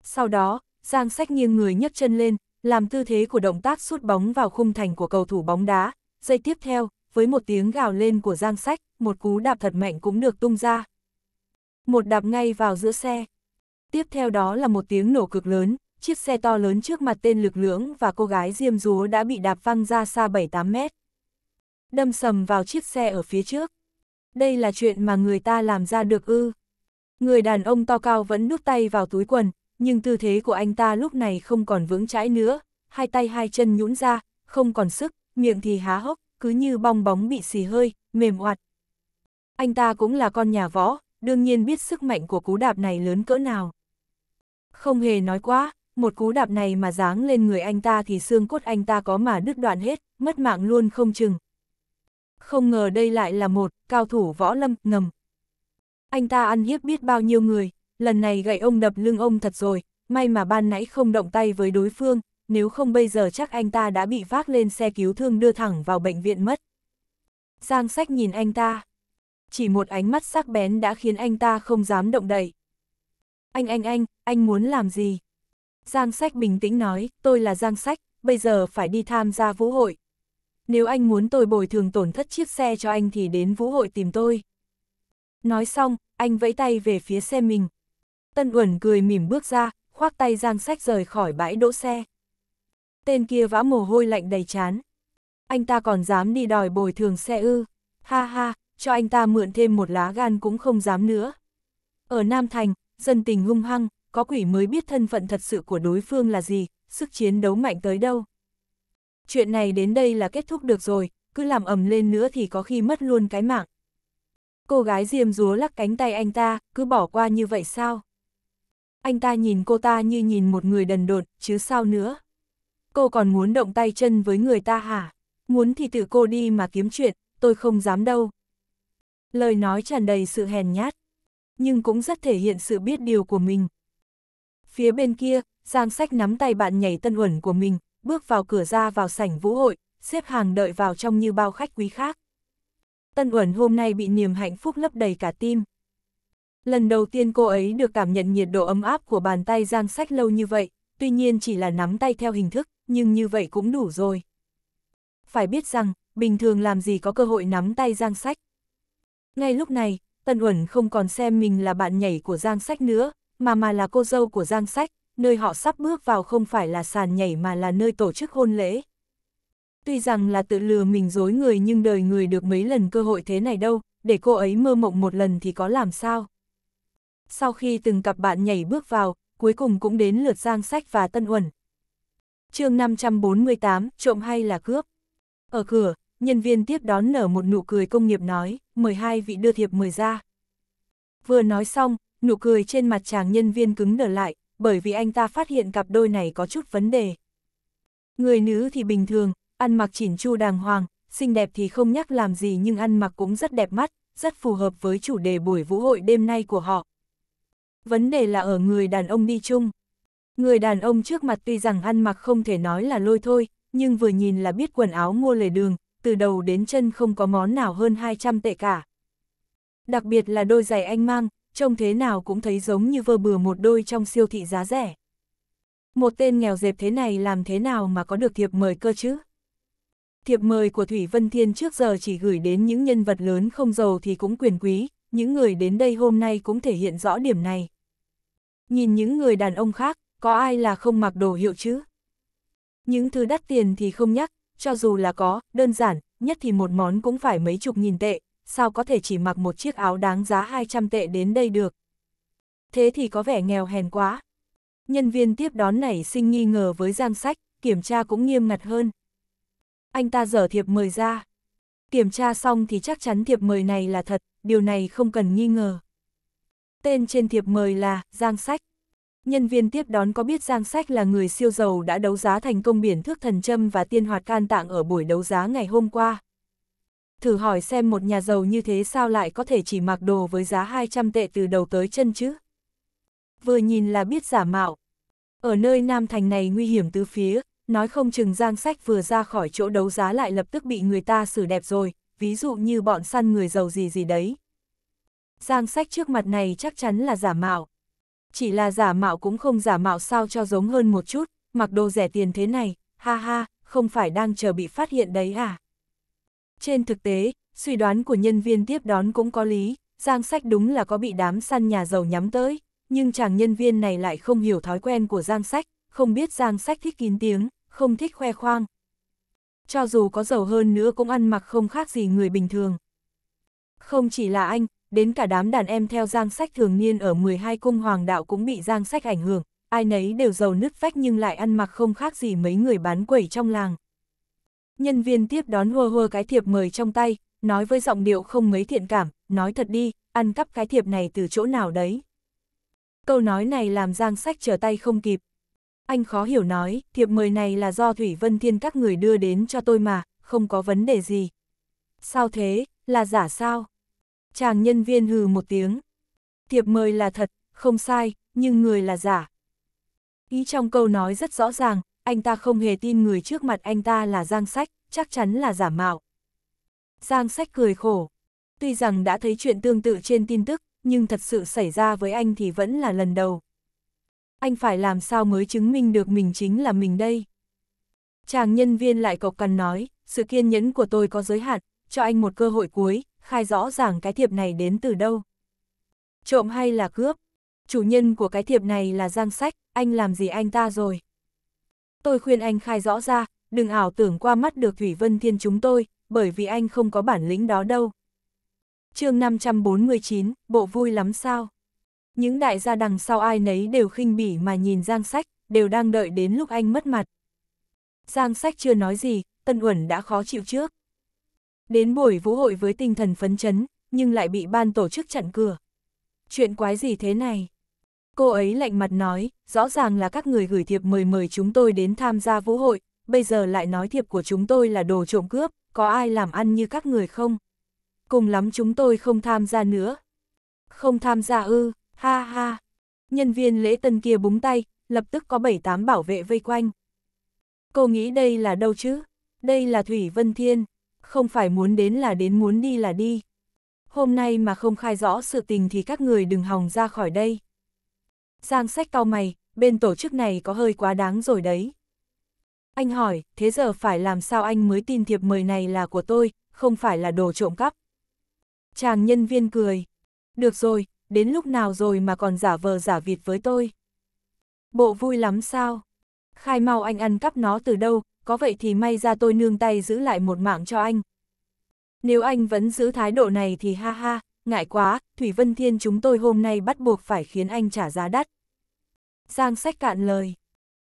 Sau đó, Giang sách nghiêng người nhấc chân lên, làm tư thế của động tác sút bóng vào khung thành của cầu thủ bóng đá. Giây tiếp theo, với một tiếng gào lên của Giang sách, một cú đạp thật mạnh cũng được tung ra. Một đạp ngay vào giữa xe. Tiếp theo đó là một tiếng nổ cực lớn, chiếc xe to lớn trước mặt tên lực lưỡng và cô gái diêm rúa đã bị đạp văng ra xa 7-8 mét. Đâm sầm vào chiếc xe ở phía trước. Đây là chuyện mà người ta làm ra được ư. Người đàn ông to cao vẫn núp tay vào túi quần, nhưng tư thế của anh ta lúc này không còn vững chãi nữa, hai tay hai chân nhũn ra, không còn sức, miệng thì há hốc, cứ như bong bóng bị xì hơi, mềm oặt. Anh ta cũng là con nhà võ, đương nhiên biết sức mạnh của cú đạp này lớn cỡ nào. Không hề nói quá, một cú đạp này mà giáng lên người anh ta thì xương cốt anh ta có mà đứt đoạn hết, mất mạng luôn không chừng. Không ngờ đây lại là một cao thủ võ lâm ngầm. Anh ta ăn hiếp biết bao nhiêu người, lần này gậy ông đập lưng ông thật rồi, may mà ban nãy không động tay với đối phương, nếu không bây giờ chắc anh ta đã bị vác lên xe cứu thương đưa thẳng vào bệnh viện mất. Giang sách nhìn anh ta. Chỉ một ánh mắt sắc bén đã khiến anh ta không dám động đậy. Anh anh anh, anh muốn làm gì? Giang Sách bình tĩnh nói, tôi là Giang Sách, bây giờ phải đi tham gia vũ hội. Nếu anh muốn tôi bồi thường tổn thất chiếc xe cho anh thì đến vũ hội tìm tôi. Nói xong, anh vẫy tay về phía xe mình. Tân Uẩn cười mỉm bước ra, khoác tay Giang Sách rời khỏi bãi đỗ xe. Tên kia vã mồ hôi lạnh đầy chán. Anh ta còn dám đi đòi bồi thường xe ư. Ha ha, cho anh ta mượn thêm một lá gan cũng không dám nữa. Ở Nam Thành, dân tình hung hăng, có quỷ mới biết thân phận thật sự của đối phương là gì, sức chiến đấu mạnh tới đâu. Chuyện này đến đây là kết thúc được rồi, cứ làm ầm lên nữa thì có khi mất luôn cái mạng. Cô gái diêm rúa lắc cánh tay anh ta, cứ bỏ qua như vậy sao? Anh ta nhìn cô ta như nhìn một người đần độn, chứ sao nữa? Cô còn muốn động tay chân với người ta hả? Muốn thì tự cô đi mà kiếm chuyện, tôi không dám đâu. Lời nói tràn đầy sự hèn nhát, nhưng cũng rất thể hiện sự biết điều của mình. Phía bên kia, Giang Sách nắm tay bạn nhảy tân uẩn của mình, bước vào cửa ra vào sảnh vũ hội, xếp hàng đợi vào trong như bao khách quý khác. Tân uẩn hôm nay bị niềm hạnh phúc lấp đầy cả tim. Lần đầu tiên cô ấy được cảm nhận nhiệt độ ấm áp của bàn tay Giang Sách lâu như vậy, tuy nhiên chỉ là nắm tay theo hình thức, nhưng như vậy cũng đủ rồi. Phải biết rằng, bình thường làm gì có cơ hội nắm tay Giang Sách. Ngay lúc này, Tân Uẩn không còn xem mình là bạn nhảy của Giang Sách nữa, mà mà là cô dâu của Giang Sách, nơi họ sắp bước vào không phải là sàn nhảy mà là nơi tổ chức hôn lễ. Tuy rằng là tự lừa mình dối người nhưng đời người được mấy lần cơ hội thế này đâu, để cô ấy mơ mộng một lần thì có làm sao. Sau khi từng cặp bạn nhảy bước vào, cuối cùng cũng đến lượt Giang Sách và Tân Uẩn. chương 548, trộm hay là cướp? Ở cửa, nhân viên tiếp đón nở một nụ cười công nghiệp nói, mời hai vị đưa thiệp mời ra. Vừa nói xong, nụ cười trên mặt chàng nhân viên cứng nở lại, bởi vì anh ta phát hiện cặp đôi này có chút vấn đề. Người nữ thì bình thường, ăn mặc chỉnh chu đàng hoàng, xinh đẹp thì không nhắc làm gì nhưng ăn mặc cũng rất đẹp mắt, rất phù hợp với chủ đề buổi vũ hội đêm nay của họ. Vấn đề là ở người đàn ông đi chung. Người đàn ông trước mặt tuy rằng ăn mặc không thể nói là lôi thôi, nhưng vừa nhìn là biết quần áo mua lề đường, từ đầu đến chân không có món nào hơn 200 tệ cả. Đặc biệt là đôi giày anh mang, trông thế nào cũng thấy giống như vơ bừa một đôi trong siêu thị giá rẻ. Một tên nghèo dẹp thế này làm thế nào mà có được thiệp mời cơ chứ? Thiệp mời của Thủy Vân Thiên trước giờ chỉ gửi đến những nhân vật lớn không giàu thì cũng quyền quý, những người đến đây hôm nay cũng thể hiện rõ điểm này. Nhìn những người đàn ông khác, có ai là không mặc đồ hiệu chứ? Những thứ đắt tiền thì không nhắc, cho dù là có, đơn giản, nhất thì một món cũng phải mấy chục nghìn tệ, sao có thể chỉ mặc một chiếc áo đáng giá 200 tệ đến đây được. Thế thì có vẻ nghèo hèn quá. Nhân viên tiếp đón nảy sinh nghi ngờ với Giang Sách, kiểm tra cũng nghiêm ngặt hơn. Anh ta dở thiệp mời ra. Kiểm tra xong thì chắc chắn thiệp mời này là thật, điều này không cần nghi ngờ. Tên trên thiệp mời là Giang Sách. Nhân viên tiếp đón có biết Giang Sách là người siêu giàu đã đấu giá thành công biển thước thần châm và tiên hoạt can tạng ở buổi đấu giá ngày hôm qua thử hỏi xem một nhà giàu như thế sao lại có thể chỉ mặc đồ với giá 200 tệ từ đầu tới chân chứ? Vừa nhìn là biết giả mạo. Ở nơi Nam Thành này nguy hiểm tứ phía, nói không chừng giang sách vừa ra khỏi chỗ đấu giá lại lập tức bị người ta xử đẹp rồi, ví dụ như bọn săn người giàu gì gì đấy. Giang sách trước mặt này chắc chắn là giả mạo. Chỉ là giả mạo cũng không giả mạo sao cho giống hơn một chút, mặc đồ rẻ tiền thế này, ha ha, không phải đang chờ bị phát hiện đấy à? Trên thực tế, suy đoán của nhân viên tiếp đón cũng có lý, Giang Sách đúng là có bị đám săn nhà giàu nhắm tới, nhưng chàng nhân viên này lại không hiểu thói quen của Giang Sách, không biết Giang Sách thích kín tiếng, không thích khoe khoang. Cho dù có giàu hơn nữa cũng ăn mặc không khác gì người bình thường. Không chỉ là anh, đến cả đám đàn em theo Giang Sách thường niên ở 12 cung hoàng đạo cũng bị Giang Sách ảnh hưởng, ai nấy đều giàu nứt vách nhưng lại ăn mặc không khác gì mấy người bán quẩy trong làng. Nhân viên tiếp đón hùa hùa cái thiệp mời trong tay, nói với giọng điệu không mấy thiện cảm, nói thật đi, ăn cắp cái thiệp này từ chỗ nào đấy. Câu nói này làm Giang Sách trở tay không kịp. Anh khó hiểu nói, thiệp mời này là do Thủy Vân Thiên các người đưa đến cho tôi mà, không có vấn đề gì. Sao thế, là giả sao? Chàng nhân viên hừ một tiếng. Thiệp mời là thật, không sai, nhưng người là giả. Ý trong câu nói rất rõ ràng, anh ta không hề tin người trước mặt anh ta là Giang Sách, chắc chắn là giả mạo. Giang Sách cười khổ. Tuy rằng đã thấy chuyện tương tự trên tin tức, nhưng thật sự xảy ra với anh thì vẫn là lần đầu. Anh phải làm sao mới chứng minh được mình chính là mình đây? Chàng nhân viên lại cộc cằn nói, sự kiên nhẫn của tôi có giới hạn, cho anh một cơ hội cuối, khai rõ ràng cái thiệp này đến từ đâu. Trộm hay là cướp? Chủ nhân của cái thiệp này là Giang Sách, anh làm gì anh ta rồi? tôi khuyên anh khai rõ ra, đừng ảo tưởng qua mắt được Thủy Vân Thiên chúng tôi, bởi vì anh không có bản lĩnh đó đâu. chương 549, bộ vui lắm sao? Những đại gia đằng sau ai nấy đều khinh bỉ mà nhìn Giang Sách, đều đang đợi đến lúc anh mất mặt. Giang Sách chưa nói gì, Tân Uẩn đã khó chịu trước. Đến buổi vũ hội với tinh thần phấn chấn, nhưng lại bị ban tổ chức chặn cửa. Chuyện quái gì thế này? Cô ấy lạnh mặt nói, rõ ràng là các người gửi thiệp mời mời chúng tôi đến tham gia vũ hội, bây giờ lại nói thiệp của chúng tôi là đồ trộm cướp, có ai làm ăn như các người không? Cùng lắm chúng tôi không tham gia nữa. Không tham gia ư, ha ha. Nhân viên lễ tân kia búng tay, lập tức có 7-8 bảo vệ vây quanh. Cô nghĩ đây là đâu chứ? Đây là Thủy Vân Thiên, không phải muốn đến là đến muốn đi là đi. Hôm nay mà không khai rõ sự tình thì các người đừng hòng ra khỏi đây. Giang sách cao mày, bên tổ chức này có hơi quá đáng rồi đấy. Anh hỏi, thế giờ phải làm sao anh mới tin thiệp mời này là của tôi, không phải là đồ trộm cắp. Chàng nhân viên cười. Được rồi, đến lúc nào rồi mà còn giả vờ giả vịt với tôi. Bộ vui lắm sao? Khai mau anh ăn cắp nó từ đâu, có vậy thì may ra tôi nương tay giữ lại một mạng cho anh. Nếu anh vẫn giữ thái độ này thì ha ha, ngại quá, Thủy Vân Thiên chúng tôi hôm nay bắt buộc phải khiến anh trả giá đắt. Giang sách cạn lời.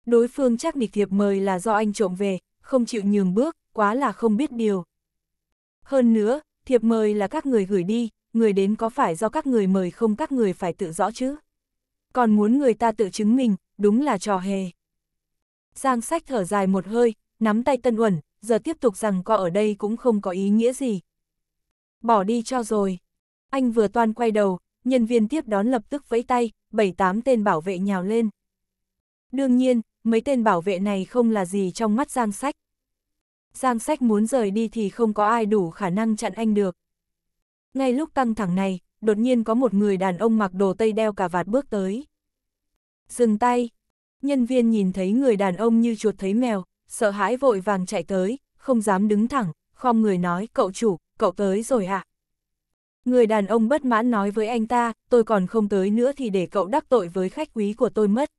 Đối phương chắc nịch thiệp mời là do anh trộm về, không chịu nhường bước, quá là không biết điều. Hơn nữa, thiệp mời là các người gửi đi, người đến có phải do các người mời không các người phải tự rõ chứ. Còn muốn người ta tự chứng mình, đúng là trò hề. Giang sách thở dài một hơi, nắm tay Tân Uẩn, giờ tiếp tục rằng co ở đây cũng không có ý nghĩa gì. Bỏ đi cho rồi. Anh vừa toan quay đầu, nhân viên tiếp đón lập tức vẫy tay, bảy tám tên bảo vệ nhào lên. Đương nhiên, mấy tên bảo vệ này không là gì trong mắt Giang Sách. Giang Sách muốn rời đi thì không có ai đủ khả năng chặn anh được. Ngay lúc căng thẳng này, đột nhiên có một người đàn ông mặc đồ tây đeo cà vạt bước tới. Dừng tay, nhân viên nhìn thấy người đàn ông như chuột thấy mèo, sợ hãi vội vàng chạy tới, không dám đứng thẳng, khom người nói cậu chủ, cậu tới rồi ạ. À? Người đàn ông bất mãn nói với anh ta, tôi còn không tới nữa thì để cậu đắc tội với khách quý của tôi mất.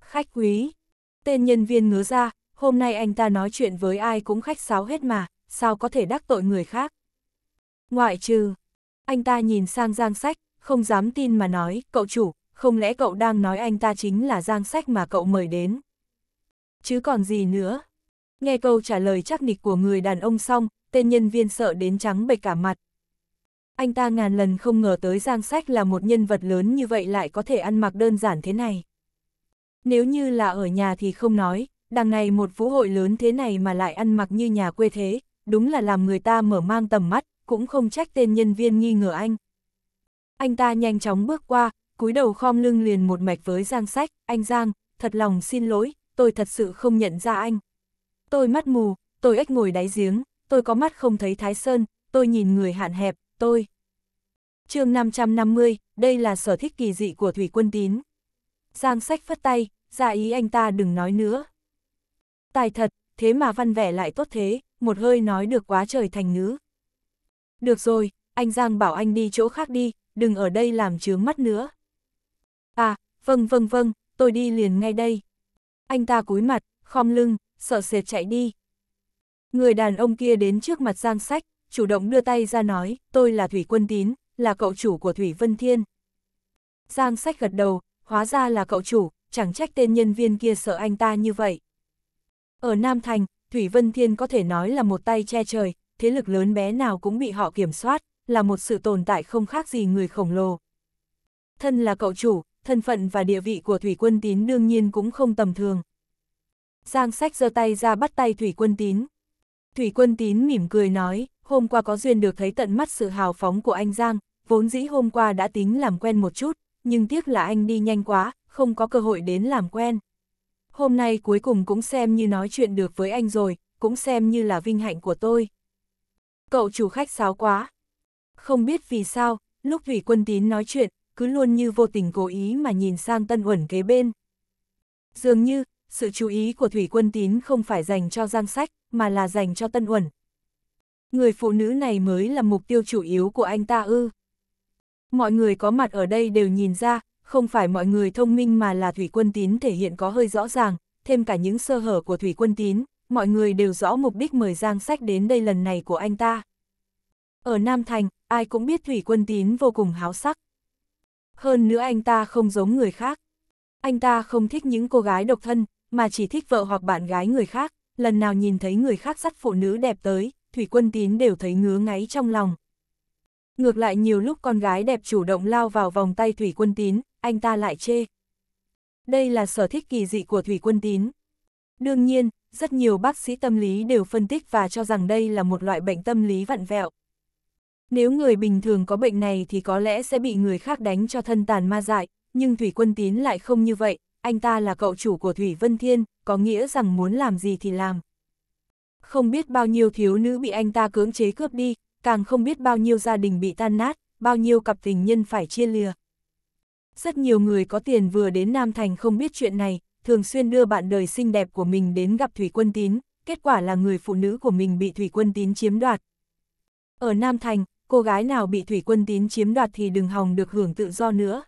Khách quý? Tên nhân viên ngứa ra, hôm nay anh ta nói chuyện với ai cũng khách sáo hết mà, sao có thể đắc tội người khác? Ngoại trừ, anh ta nhìn sang Giang Sách, không dám tin mà nói, cậu chủ, không lẽ cậu đang nói anh ta chính là Giang Sách mà cậu mời đến? Chứ còn gì nữa? Nghe câu trả lời chắc nịch của người đàn ông xong, tên nhân viên sợ đến trắng bệch cả mặt, anh ta ngàn lần không ngờ tới Giang Sách là một nhân vật lớn như vậy lại có thể ăn mặc đơn giản thế này. Nếu như là ở nhà thì không nói, đằng này một vũ hội lớn thế này mà lại ăn mặc như nhà quê thế, đúng là làm người ta mở mang tầm mắt, cũng không trách tên nhân viên nghi ngờ anh. Anh ta nhanh chóng bước qua, cúi đầu khom lưng liền một mạch với Giang Sách, anh Giang, thật lòng xin lỗi, tôi thật sự không nhận ra anh. Tôi mắt mù, tôi ếch ngồi đáy giếng, tôi có mắt không thấy Thái Sơn, tôi nhìn người hạn hẹp, tôi. chương 550, đây là sở thích kỳ dị của Thủy Quân Tín. Giang sách phất tay, ra ý anh ta đừng nói nữa. Tài thật, thế mà văn vẻ lại tốt thế, một hơi nói được quá trời thành ngữ. Được rồi, anh Giang bảo anh đi chỗ khác đi, đừng ở đây làm chướng mắt nữa. À, vâng vâng vâng, tôi đi liền ngay đây. Anh ta cúi mặt, khom lưng, sợ sệt chạy đi. Người đàn ông kia đến trước mặt Giang Sách, chủ động đưa tay ra nói, tôi là Thủy Quân Tín, là cậu chủ của Thủy Vân Thiên. Giang sách gật đầu, hóa ra là cậu chủ, chẳng trách tên nhân viên kia sợ anh ta như vậy. Ở Nam Thành, Thủy Vân Thiên có thể nói là một tay che trời, thế lực lớn bé nào cũng bị họ kiểm soát, là một sự tồn tại không khác gì người khổng lồ. Thân là cậu chủ, thân phận và địa vị của Thủy Quân Tín đương nhiên cũng không tầm thường. Giang sách giơ tay ra bắt tay Thủy Quân Tín. Thủy Quân Tín mỉm cười nói, hôm qua có duyên được thấy tận mắt sự hào phóng của anh Giang, vốn dĩ hôm qua đã tính làm quen một chút, nhưng tiếc là anh đi nhanh quá, không có cơ hội đến làm quen. Hôm nay cuối cùng cũng xem như nói chuyện được với anh rồi, cũng xem như là vinh hạnh của tôi. Cậu chủ khách sáo quá. Không biết vì sao, lúc Thủy Quân Tín nói chuyện, cứ luôn như vô tình cố ý mà nhìn sang Tân Huẩn kế bên. Dường như, sự chú ý của Thủy Quân Tín không phải dành cho Giang Sách, mà là dành cho Tân Huẩn. Người phụ nữ này mới là mục tiêu chủ yếu của anh ta ư. Mọi người có mặt ở đây đều nhìn ra, không phải mọi người thông minh mà là Thủy Quân Tín thể hiện có hơi rõ ràng, thêm cả những sơ hở của Thủy Quân Tín, mọi người đều rõ mục đích mời Giang Sách đến đây lần này của anh ta. Ở Nam Thành, ai cũng biết Thủy Quân Tín vô cùng háo sắc. Hơn nữa anh ta không giống người khác. Anh ta không thích những cô gái độc thân, mà chỉ thích vợ hoặc bạn gái người khác, lần nào nhìn thấy người khác dắt phụ nữ đẹp tới, Thủy Quân Tín đều thấy ngứa ngáy trong lòng. Ngược lại nhiều lúc con gái đẹp chủ động lao vào vòng tay Thủy Quân Tín, anh ta lại chê. Đây là sở thích kỳ dị của Thủy Quân Tín. Đương nhiên, rất nhiều bác sĩ tâm lý đều phân tích và cho rằng đây là một loại bệnh tâm lý vặn vẹo. Nếu người bình thường có bệnh này thì có lẽ sẽ bị người khác đánh cho thân tàn ma dại, nhưng Thủy Quân Tín lại không như vậy, anh ta là cậu chủ của Thủy Vân Thiên, có nghĩa rằng muốn làm gì thì làm. Không biết bao nhiêu thiếu nữ bị anh ta cưỡng chế cướp đi, càng không biết bao nhiêu gia đình bị tan nát, bao nhiêu cặp tình nhân phải chia lìa. Rất nhiều người có tiền vừa đến Nam Thành không biết chuyện này, thường xuyên đưa bạn đời xinh đẹp của mình đến gặp Thủy Quân Tín, kết quả là người phụ nữ của mình bị Thủy Quân Tín chiếm đoạt. Ở Nam Thành, cô gái nào bị Thủy Quân Tín chiếm đoạt thì đừng hòng được hưởng tự do nữa.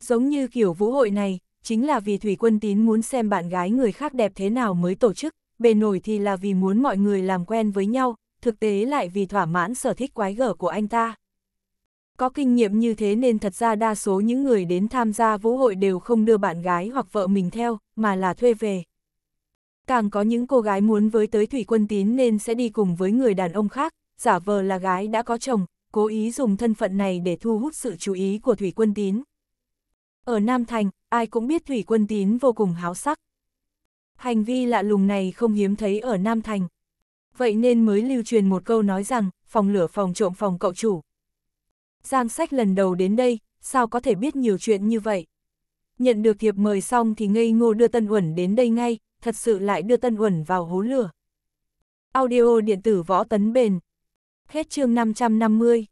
Giống như kiểu vũ hội này, chính là vì Thủy Quân Tín muốn xem bạn gái người khác đẹp thế nào mới tổ chức, bề nổi thì là vì muốn mọi người làm quen với nhau, thực tế lại vì thỏa mãn sở thích quái gở của anh ta. Có kinh nghiệm như thế nên thật ra đa số những người đến tham gia vũ hội đều không đưa bạn gái hoặc vợ mình theo, mà là thuê về. Càng có những cô gái muốn với tới thủy quân tín nên sẽ đi cùng với người đàn ông khác, giả vờ là gái đã có chồng, cố ý dùng thân phận này để thu hút sự chú ý của thủy quân tín. Ở Nam Thành, ai cũng biết thủy quân tín vô cùng háo sắc. Hành vi lạ lùng này không hiếm thấy ở Nam Thành. Vậy nên mới lưu truyền một câu nói rằng, phòng lửa phòng trộm phòng cậu chủ. Giang sách lần đầu đến đây, sao có thể biết nhiều chuyện như vậy? Nhận được thiệp mời xong thì ngây ngô đưa Tân Uẩn đến đây ngay, thật sự lại đưa Tân Uẩn vào hố lửa. Audio điện tử võ tấn bền. Hết chương 550.